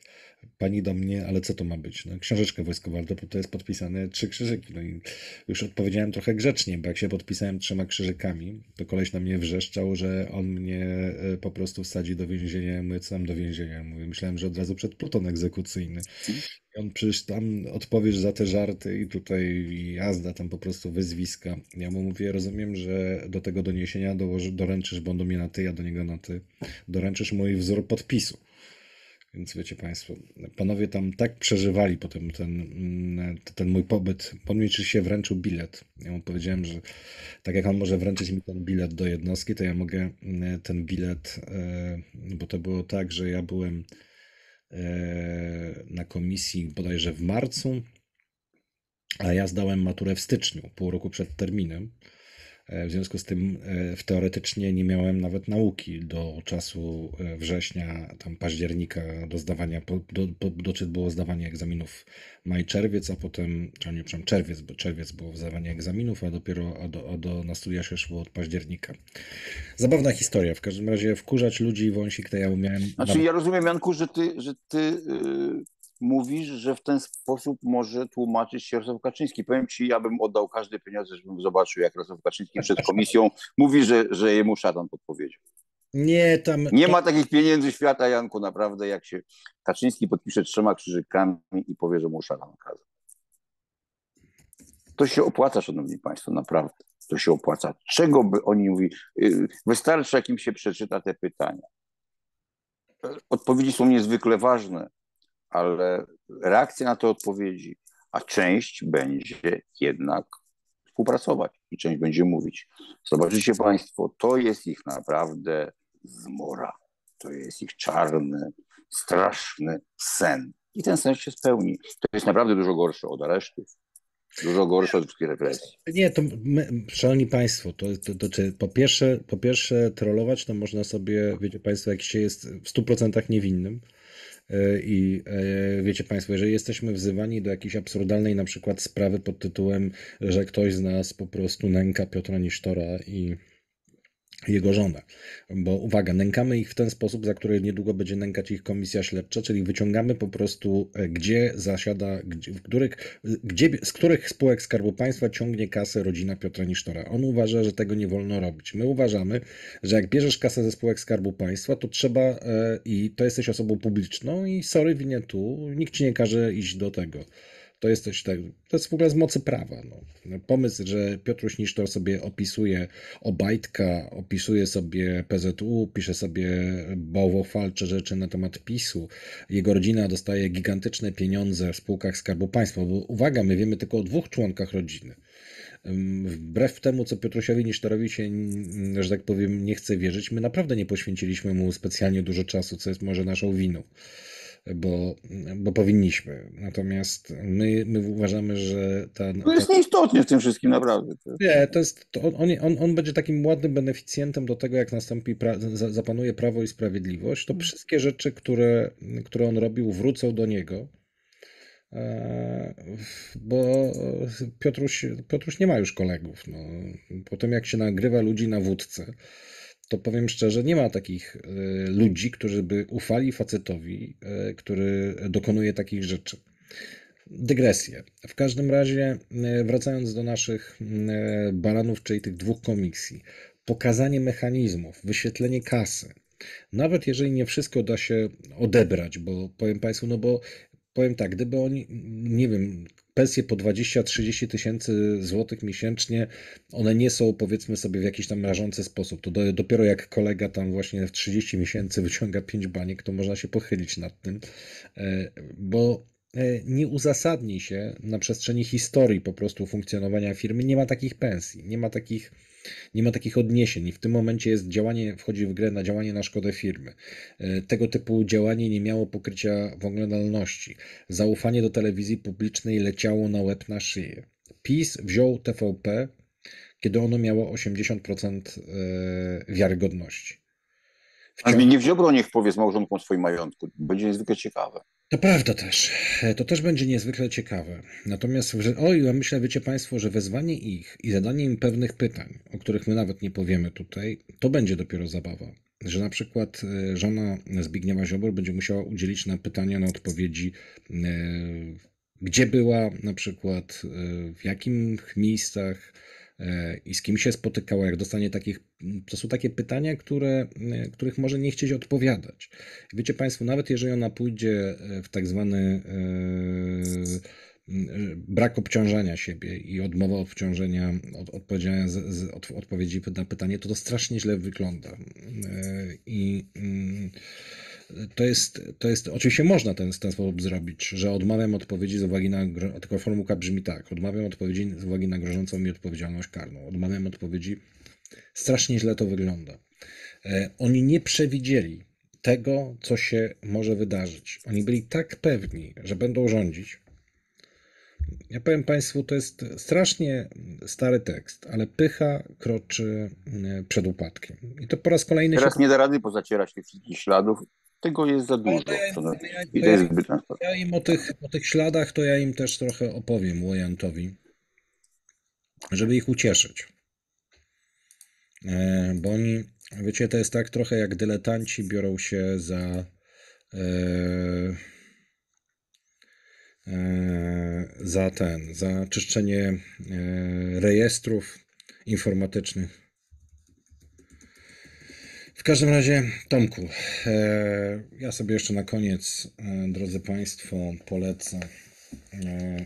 pani do mnie, ale co to ma być? No, książeczka wojskowa, ale to, to jest podpisane trzy krzyżyki. No i już odpowiedziałem trochę grzecznie, bo jak się podpisałem trzema krzyżykami, to koleś na mnie wrzeszczał, że on mnie e, po prostu wsadzi do więzienia, co tam do więzienia. Mówię, myślałem, że od razu przed pluton egzekucyjny. I on przecież tam odpowiesz za te żarty i tutaj jazda, tam po prostu wyzwiska. Ja mu mówię, rozumiem, że do tego doniesienia dołoży, doręczysz, bo on do mnie na ty, ja do niego na ty, doręczysz mój wzór podpisu. Więc wiecie Państwo, panowie tam tak przeżywali potem ten, mm, ten mój pobyt. Pan mi się wręczył bilet. Ja mu powiedziałem, że tak jak on może wręczyć mi ten bilet do jednostki, to ja mogę mm, ten bilet, e, bo to było tak, że ja byłem e, na komisji bodajże w marcu, a ja zdałem maturę w styczniu, pół roku przed terminem. E, w związku z tym e, teoretycznie nie miałem nawet nauki do czasu e, września, tam października do zdawania, do, do, do było zdawanie egzaminów maj, czerwiec, a potem, czy nie, przepraszam, czerwiec, bo czerwiec było zdawanie egzaminów, a dopiero a do, a do, na studia się szło od października. Zabawna historia, w każdym razie wkurzać ludzi wąsik to ja umiałem. Znaczy ja rozumiem Janku, że ty, że ty y, mówisz, że w ten sposób może tłumaczyć się Jarosław Kaczyński. Powiem ci, ja bym oddał każdy pieniądze, żebym zobaczył, jak Jarosław Kaczyński przed komisją mówi, że, że jemu szatan podpowiedział. Nie, tam... Nie ma takich pieniędzy świata, Janku, naprawdę, jak się Kaczyński podpisze trzema krzyżykami i powie, że mu szatan kazał. To się opłaca, szanowni państwo, naprawdę. To się opłaca. Czego by oni mówili? Y, wystarczy, jakim się przeczyta te pytania. Odpowiedzi są niezwykle ważne ale reakcja na te odpowiedzi, a część będzie jednak współpracować i część będzie mówić. Zobaczycie Państwo, to jest ich naprawdę zmora. To jest ich czarny, straszny sen. I ten sen się spełni. To jest naprawdę dużo gorsze od aresztów, dużo gorsze od wszystkich represji. Nie, to my, szanowni państwo, to, to, to, po pierwsze, po pierwsze trollować to można sobie, wiecie państwo, jak się jest w 100% niewinnym, E, I e, wiecie Państwo, jeżeli jesteśmy wzywani do jakiejś absurdalnej na przykład sprawy pod tytułem, że ktoś z nas po prostu nęka Piotra Nisztora i jego żona. Bo uwaga, nękamy ich w ten sposób, za który niedługo będzie nękać ich komisja śledcza, czyli wyciągamy po prostu, e, gdzie zasiada, gdzie, w których, e, gdzie, z których spółek Skarbu Państwa ciągnie kasę rodzina Piotra Nisztora. On uważa, że tego nie wolno robić. My uważamy, że jak bierzesz kasę ze spółek Skarbu Państwa, to trzeba e, i to jesteś osobą publiczną i sorry, winie tu, nikt ci nie każe iść do tego to jest coś tak, to jest w ogóle z mocy prawa. No. Pomysł, że Piotruś Nisztor sobie opisuje Obajtka, opisuje sobie PZU, pisze sobie bałwochwalcze rzeczy na temat PiSu, jego rodzina dostaje gigantyczne pieniądze w spółkach Skarbu Państwa, bo uwaga, my wiemy tylko o dwóch członkach rodziny. Wbrew temu, co Piotrusiowi Nisztorowi się, że tak powiem, nie chce wierzyć, my naprawdę nie poświęciliśmy mu specjalnie dużo czasu, co jest może naszą winą bo, bo powinniśmy. Natomiast my, my uważamy, że ta. To jest ta... w tym wszystkim, naprawdę. Nie, to jest. To on, on, on będzie takim ładnym beneficjentem do tego, jak nastąpi, pra... zapanuje prawo i sprawiedliwość. To mhm. wszystkie rzeczy, które, które on robił, wrócą do niego e, bo e, Piotruś, Piotruś nie ma już kolegów. No. Po tym, jak się nagrywa ludzi na wódce, to powiem szczerze, nie ma takich e, ludzi, którzy by ufali facetowi, e, który dokonuje takich rzeczy. Dygresję. W każdym razie, e, wracając do naszych baranów, czyli tych dwóch komisji, pokazanie mechanizmów, wyświetlenie kasy. Nawet jeżeli nie wszystko da się odebrać, bo powiem Państwu, no bo powiem tak, gdyby oni, nie wiem, pensje po 20-30 tysięcy złotych miesięcznie, one nie są powiedzmy sobie w jakiś tam rażący sposób. To do, dopiero jak kolega tam właśnie w 30 miesięcy wyciąga 5 baniek, to można się pochylić nad tym, e, bo e, nie uzasadni się na przestrzeni historii po prostu funkcjonowania firmy. Nie ma takich pensji, nie ma takich nie ma takich odniesień i w tym momencie jest działanie, wchodzi w grę na działanie na szkodę firmy. E, tego typu działanie nie miało pokrycia w oglądalności. Zaufanie do telewizji publicznej leciało na łeb na szyję. PiS wziął TVP, kiedy ono miało 80% e, wiarygodności. Wciąż... A nie w Ziobro niech powie z małżonką swoim majątku. Będzie niezwykle ciekawe. To prawda też. E, to też będzie niezwykle ciekawe. Natomiast, oj ja myślę, wiecie Państwo, że wezwanie ich i zadanie im pewnych pytań, o których my nawet nie powiemy tutaj, to będzie dopiero zabawa. Że na przykład e, żona Zbigniewa Ziobor będzie musiała udzielić na pytania, na odpowiedzi, e, gdzie była na przykład, w jakich miejscach, E, i z kim się spotykała, jak dostanie takich, mm, to są takie pytania, które, e, których może nie chcieć odpowiadać. Wiecie Państwo, nawet jeżeli ona pójdzie e, w tak zwany brak obciążania siebie i odmowa odciążenia obciążenia od, odpowiedzenia z, z od, odpowiedzi na pytanie, to to strasznie źle wygląda. I yy, to jest, to jest oczywiście można ten, ten sposób zrobić, że odmawiam odpowiedzi z uwagi na, tylko formułka brzmi tak, odmawiam odpowiedzi z uwagi na grożącą mi odpowiedzialność karną, odmawiam odpowiedzi, strasznie źle to wygląda. E, oni nie przewidzieli tego, co się może wydarzyć. Oni byli tak pewni, że będą rządzić. Ja powiem Państwu, to jest strasznie stary tekst, ale pycha kroczy e, przed upadkiem. I to po raz kolejny. Teraz się... nie da rady pozacierać tych wszystkich śladów tego jest za dużo. I to jest zbyt Ja im o tych, o tych śladach to ja im też trochę opowiem, Łojantowi, żeby ich ucieszyć. E, bo oni, wiecie, to jest tak trochę jak dyletanci biorą się za. E, e, za ten, za czyszczenie rejestrów informatycznych. W każdym razie, Tomku, e, ja sobie jeszcze na koniec, e, drodzy Państwo, polecę e,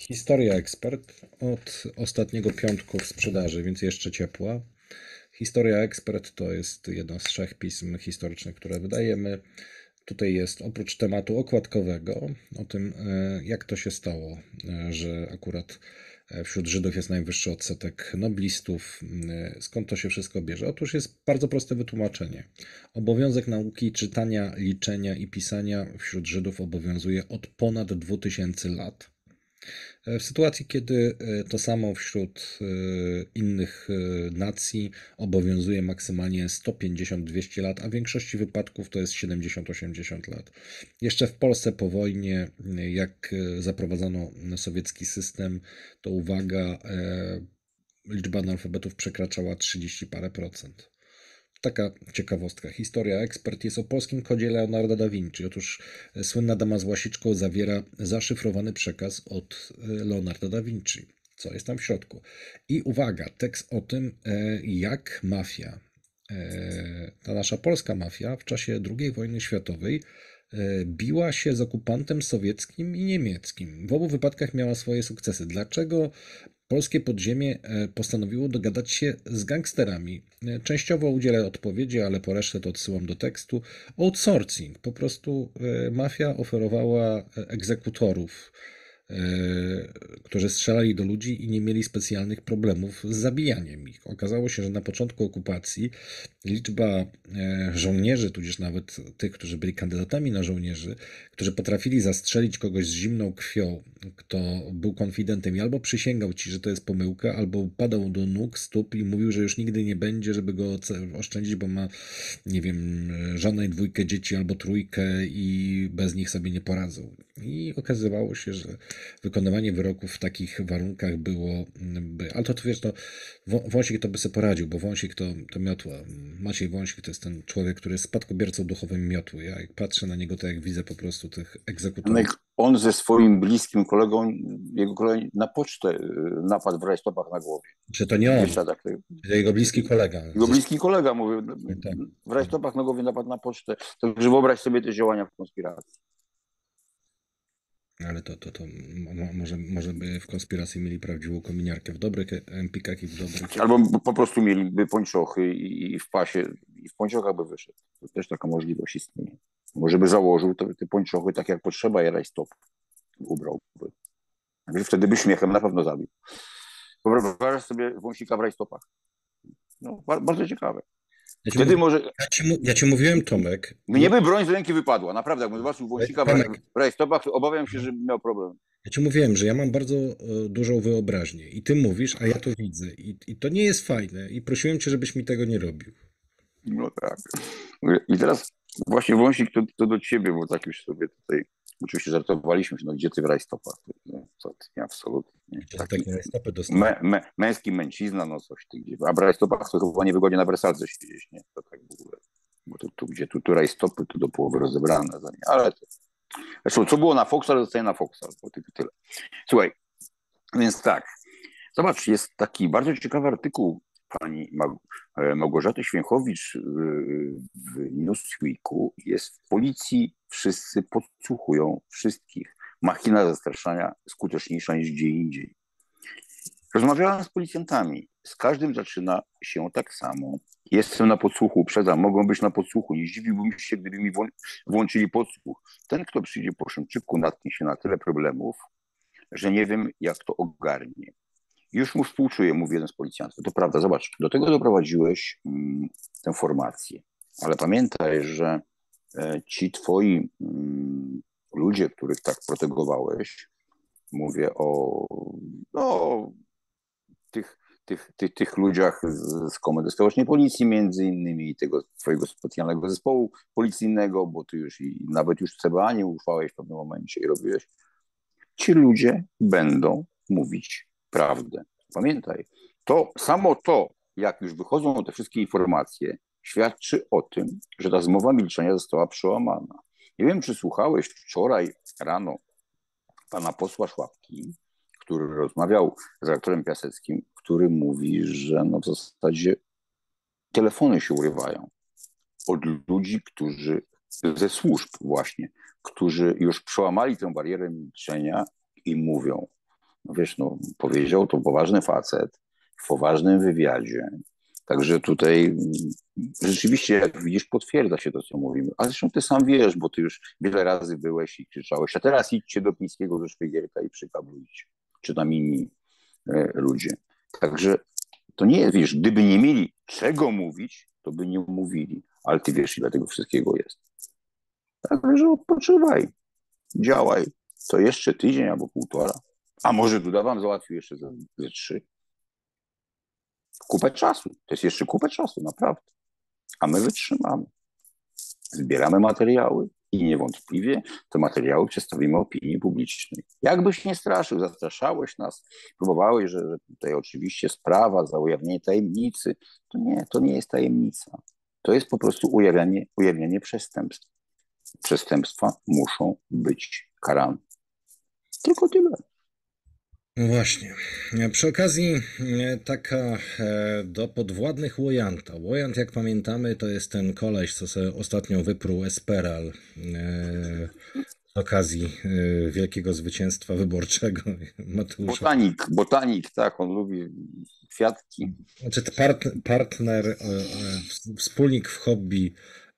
Historia Ekspert od ostatniego piątku w sprzedaży, więc jeszcze ciepła. Historia Ekspert to jest jedno z trzech pism historycznych, które wydajemy. Tutaj jest oprócz tematu okładkowego, o tym jak to się stało, że akurat E, wśród Żydów jest najwyższy odsetek noblistów. E, skąd to się wszystko bierze? Otóż jest bardzo proste wytłumaczenie. Obowiązek nauki czytania, liczenia i pisania wśród Żydów obowiązuje od ponad 2000 lat. E, w sytuacji, kiedy e, to samo wśród e, innych nacji obowiązuje maksymalnie 150-200 lat, a w większości wypadków to jest 70-80 lat. Jeszcze w Polsce po wojnie, jak zaprowadzano sowiecki system, to uwaga, liczba analfabetów przekraczała 30 parę procent. Taka ciekawostka. Historia Ekspert jest o polskim kodzie Leonarda da Vinci. Otóż e, słynna dama z łasiczką zawiera zaszyfrowany przekaz od e, Leonarda da Vinci. Co jest tam w środku? I uwaga, tekst o tym, e, jak mafia, ta nasza polska mafia w czasie II wojny światowej biła się z okupantem sowieckim i niemieckim. W obu wypadkach miała swoje sukcesy. Dlaczego polskie podziemie e, postanowiło dogadać się z gangsterami. E, częściowo udzielę odpowiedzi, ale po resztę to odsyłam do tekstu. Outsourcing. Po prostu e, mafia oferowała egzekutorów E, którzy strzelali do ludzi i nie mieli specjalnych problemów z zabijaniem ich. Okazało się, że na początku okupacji liczba e, żołnierzy, tudzież nawet tych, którzy byli kandydatami na żołnierzy, którzy potrafili zastrzelić kogoś z zimną krwią, kto był konfidentem i albo przysięgał ci, że to jest pomyłka, albo padał do nóg, stóp i mówił, że już nigdy nie będzie, żeby go oszczędzić, bo ma, nie wiem, e, żonę, dwójkę dzieci albo trójkę i bez nich sobie nie poradzą. I okazywało się, że wykonywanie wyroków w takich warunkach było. Mm, ale to, to wiesz, to Wąsik to by sobie poradził, bo Wąsik to, to miotła. Maciej Wąsik to jest ten człowiek, który jest spadkobiercą duchowym miotła. Ja jak patrzę na niego, to jak widzę po prostu tych egzekutorów. On ze swoim bliskim kolegą, jego kolega na pocztę y, napadł w rajstopach na głowie. Czy to nie on? Tak, jego bliski kolega. Jego bliski kolega, mówił. Tak. W rajstopach na głowie napadł na pocztę. Także wyobraź sobie te działania w konspiracji. Ale to, to, to może, może by w konspiracji mieli prawdziwą kominiarkę w dobrych empikach i w dobrych... Albo po prostu mieliby pończochy i, i w pasie, i w pończochach by wyszedł. To też taka możliwość istnieje. Może by założył te, te pończochy tak jak potrzeba, ja stop ubrałby. Także wtedy by śmiechem na pewno zabił. Wyobrażasz sobie wąsika w rajstopach. No, bardzo ciekawe. Ja Wtedy mówię, może... Ja ci, ja ci, mówiłem, Tomek. Mnie by broń z ręki wypadła, naprawdę. Jakbym zobaczył Wąsika Tomek. w rajstopach, to obawiam się, że miał problem. Ja ci mówiłem, że ja mam bardzo e, dużą wyobraźnię i ty mówisz, a ja to widzę. I, I to nie jest fajne i prosiłem cię, żebyś mi tego nie robił. No tak. I teraz właśnie Wąsik to, to do ciebie, bo tak już sobie tutaj Oczywiście żartowaliśmy się, no gdzie ty w rajstopach? No, nie, absolutnie. Tak nie. Taki, taki me, me, męski męcizna, no coś ty gdzie. A w rajstopach to chyba niewygodnie na Wersalce siedzieć, nie? To tak w ogóle. Bo tu, tu gdzie tu, tu rajstopy, to do połowy rozebrane. Ale to... Zresztą, co było na Foxa, zostaje na Foxa, bo tylko tyle. Słuchaj, więc tak. Zobacz, jest taki bardzo ciekawy artykuł pani Magu E, Małgorzaty Święchowicz e, w Newsweeku jest w policji, wszyscy podsłuchują wszystkich. Machina zastraszania skuteczniejsza niż gdzie indziej. Rozmawiałam z policjantami. Z każdym zaczyna się tak samo. Jestem na podsłuchu, uprzedzam, mogą być na podsłuchu. Nie zdziwiłbym się, gdyby mi włączyli podsłuch. Ten, kto przyjdzie po szybciutku, natknie się na tyle problemów, że nie wiem, jak to ogarnie. Już mu współczuję, mówi jeden z policjantów. To prawda, zobacz, do tego doprowadziłeś mm, tę formację, ale pamiętaj, że e, ci twoi mm, ludzie, których tak protegowałeś, mówię o no, tych, tych, tych, tych ludziach z, z Komendy Stołecznej Policji między innymi i tego twojego specjalnego zespołu policyjnego, bo ty już i nawet już CBA nie ufałeś w pewnym momencie i robiłeś. Ci ludzie będą mówić prawdę. Pamiętaj, to samo to, jak już wychodzą te wszystkie informacje, świadczy o tym, że ta zmowa milczenia została przełamana. Nie wiem, czy słuchałeś wczoraj rano pana posła Szłapki, który rozmawiał z rektorem Piaseckim, który mówi, że no w zasadzie telefony się urywają od ludzi, którzy ze służb właśnie, którzy już przełamali tę barierę milczenia i mówią, no wiesz, no, powiedział to poważny facet w poważnym wywiadzie. Także tutaj mm, rzeczywiście, jak widzisz, potwierdza się to, co mówimy. A zresztą ty sam wiesz, bo ty już wiele razy byłeś i krzyczałeś, a teraz idźcie do Pińskiego do Szwigierka i przykablujcie, czy tam inni e, ludzie. Także to nie jest, wiesz, gdyby nie mieli czego mówić, to by nie mówili. Ale ty wiesz, ile tego wszystkiego jest. Także odpoczywaj, działaj. To jeszcze tydzień albo półtora. A może Duda wam załatwił jeszcze ze, dwie trzy. Kupę czasu. To jest jeszcze kupę czasu, naprawdę. A my wytrzymamy. Zbieramy materiały i niewątpliwie te materiały przedstawimy opinii publicznej. Jakbyś nie straszył, zastraszałeś nas, próbowałeś, że, że tutaj oczywiście sprawa za ujawnienie tajemnicy. To nie, to nie jest tajemnica. To jest po prostu ujawnienie ujawnianie przestępstw. Przestępstwa muszą być karane. Tylko tyle. No właśnie. Przy okazji e, taka e, do podwładnych Łojanta. Łojant, jak pamiętamy, to jest ten koleś, co sobie ostatnio wypruł Esperal e, z okazji wielkiego zwycięstwa wyborczego Mateusza. Botanik, botanik, tak, on lubi kwiatki. Znaczy partner, partner wspólnik w hobby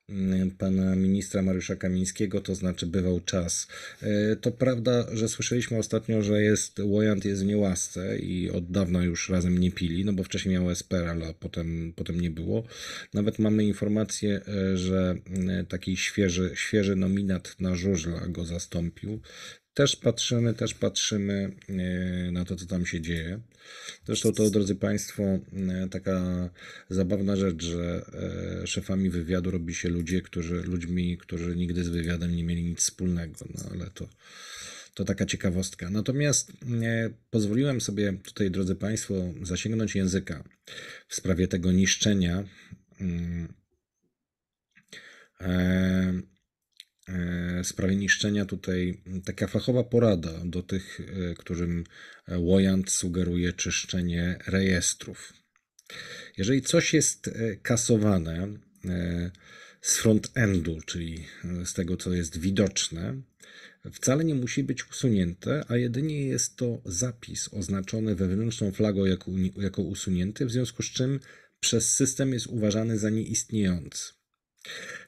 Mm, pana ministra Mariusza Kamińskiego, to znaczy bywał czas. E, to prawda, że słyszeliśmy ostatnio, że jest Łojant jest w niełasce i od dawna już razem nie pili, no bo wcześniej miał Esperal, a potem, potem nie było. Nawet mamy informację, e, że e, taki świeży, świeży nominat na żużla go zastąpił. Też patrzymy, też patrzymy na to, co tam się dzieje. Zresztą to, drodzy Państwo, e, taka zabawna rzecz, że e, szefami wywiadu robi się ludzie, którzy, ludźmi, którzy nigdy z wywiadem nie mieli nic wspólnego, no ale to, to taka ciekawostka. Natomiast e, pozwoliłem sobie tutaj, drodzy Państwo, zasięgnąć języka w sprawie tego niszczenia. Eee, E, sprawie niszczenia tutaj taka fachowa porada do tych, e, którym Wojant e, sugeruje czyszczenie rejestrów. Jeżeli coś jest kasowane z front-endu, czyli z tego, co jest widoczne, wcale nie musi być usunięte, a jedynie jest to zapis oznaczony wewnętrzną flagą jako, jako usunięty, w związku z czym przez system jest uważany za nieistniejący.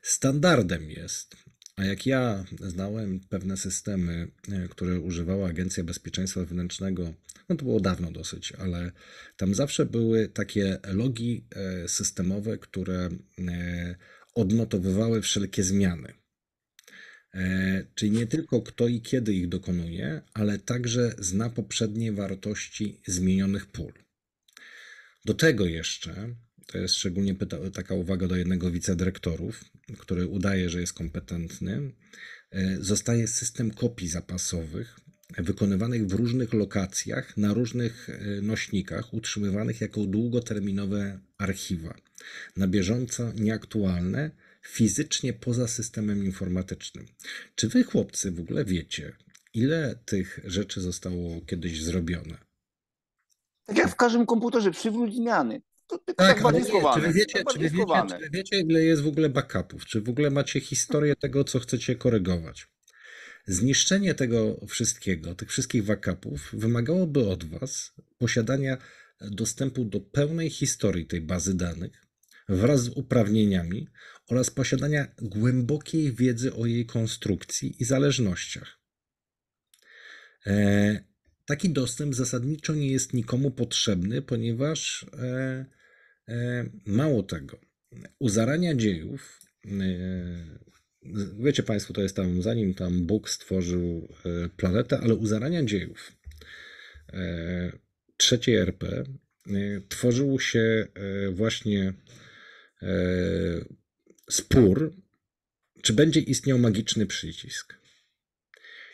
Standardem jest, a jak ja znałem pewne systemy, e, które używała Agencja Bezpieczeństwa Wewnętrznego, no to było dawno dosyć, ale tam zawsze były takie logi e, systemowe, które e, odnotowywały wszelkie zmiany. Czyli nie tylko kto i kiedy ich dokonuje, ale także zna poprzednie wartości zmienionych pól. Do tego jeszcze, to jest szczególnie taka uwaga do jednego wicedyrektorów, który udaje, że jest kompetentny, e, zostaje system kopii zapasowych wykonywanych w różnych lokacjach, na różnych e, nośnikach, utrzymywanych jako długoterminowe archiwa, na bieżąco nieaktualne, fizycznie poza systemem informatycznym. Czy wy, chłopcy, w ogóle wiecie, ile tych rzeczy zostało kiedyś zrobione? Tak jak w każdym komputerze, przywróć zmiany tak, tak bardziej skowane. Tak czy wy, wiecie, czy, wy wiecie, czy wiecie, ile jest w ogóle backupów? Czy w ogóle macie historię tego, co chcecie korygować? Zniszczenie tego wszystkiego, tych wszystkich backupów wymagałoby od was posiadania dostępu do pełnej historii tej bazy danych wraz z uprawnieniami oraz posiadania głębokiej wiedzy o jej konstrukcji i zależnościach. E, taki dostęp zasadniczo nie jest nikomu potrzebny, ponieważ e, E, mało tego, u zarania dziejów, e, wiecie Państwo, to jest tam, zanim tam Bóg stworzył e, planetę, ale u zarania dziejów trzeciej RP tworzył się właśnie spór, czy będzie istniał magiczny przycisk.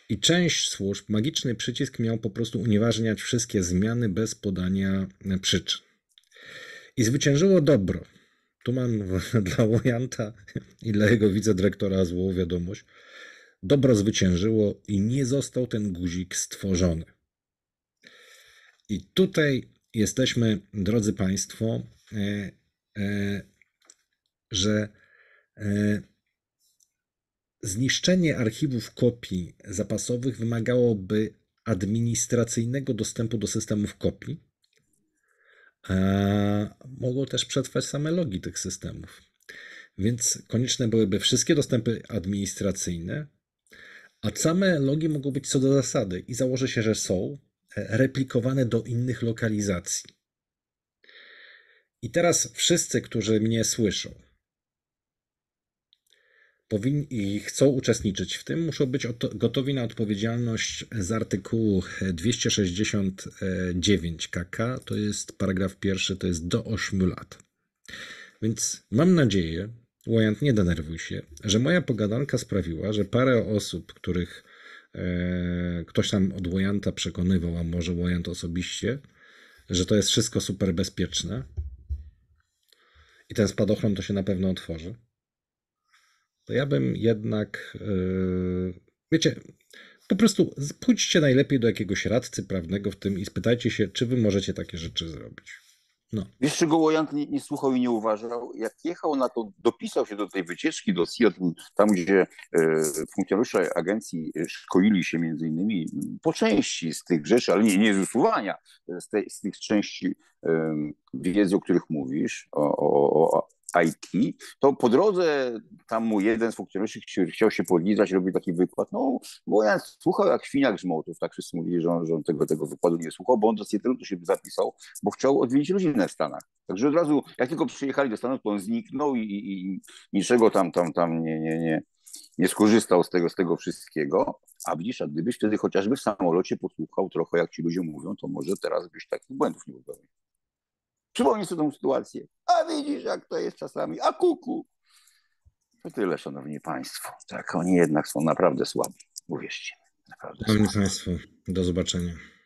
I część służb magiczny przycisk miał po prostu unieważniać wszystkie zmiany bez podania przyczyn. I zwyciężyło dobro. Tu mam dla Wojanta i dla jego wicedyrektora złą wiadomość. Dobro zwyciężyło i nie został ten guzik stworzony. I tutaj jesteśmy, drodzy Państwo, e, e, że e, zniszczenie archiwów kopii zapasowych wymagałoby administracyjnego dostępu do systemów kopii E, mogą też przetrwać same logi tych systemów. Więc konieczne byłyby wszystkie dostępy administracyjne, a same logi mogą być co do zasady i założy się, że są e, replikowane do innych lokalizacji. I teraz wszyscy, którzy mnie słyszą, i chcą uczestniczyć w tym, muszą być gotowi na odpowiedzialność z artykułu 269 KK, to jest paragraf pierwszy, to jest do 8 lat. Więc mam nadzieję, Łajant, nie denerwuj się, że moja pogadanka sprawiła, że parę osób, których e, ktoś tam od Łajanta przekonywał, a może Łajant osobiście, że to jest wszystko super bezpieczne i ten spadochron to się na pewno otworzy to ja bym jednak, e, wiecie, po prostu pójdźcie najlepiej do jakiegoś radcy prawnego w tym i spytajcie się, czy wy możecie takie rzeczy zrobić. No. Wiesz, czego Łojank nie, nie, słuchał i nie uważał? Jak jechał na to, dopisał się do tej wycieczki, do CIO, tam gdzie e, funkcjonariusze agencji e, szkolili się między innymi po części z tych rzeczy, ale nie, nie z usuwania, e, z, z tych części e, wiedzy, o których mówisz, o, o, o IT, to po drodze tam mu jeden z funkcjonariuszy chciał się podlizać, robił taki wykład. No, bo ja słuchał jak świniak z motów, tak wszyscy mówili, że on, że on tego, tego wykładu nie słuchał, bo on do tylko się zapisał, bo chciał odwiedzić rodzinę w Stanach. Także od razu, jak tylko przyjechali do Stanów, to on zniknął i, i, i niczego tam, tam, tam nie, nie, nie, nie skorzystał z tego, z tego wszystkiego. A widzisz, a gdybyś wtedy chociażby w samolocie posłuchał trochę, jak ci ludzie mówią, to może teraz byś takich błędów nie popełnił. Przypomnij sobie tą sytuację. A widzisz, jak to jest czasami. A kuku. To tyle, szanowni państwo. Tak, oni jednak są naprawdę słabi. Uwierzcie. Naprawdę. Szanowni państwo, do zobaczenia.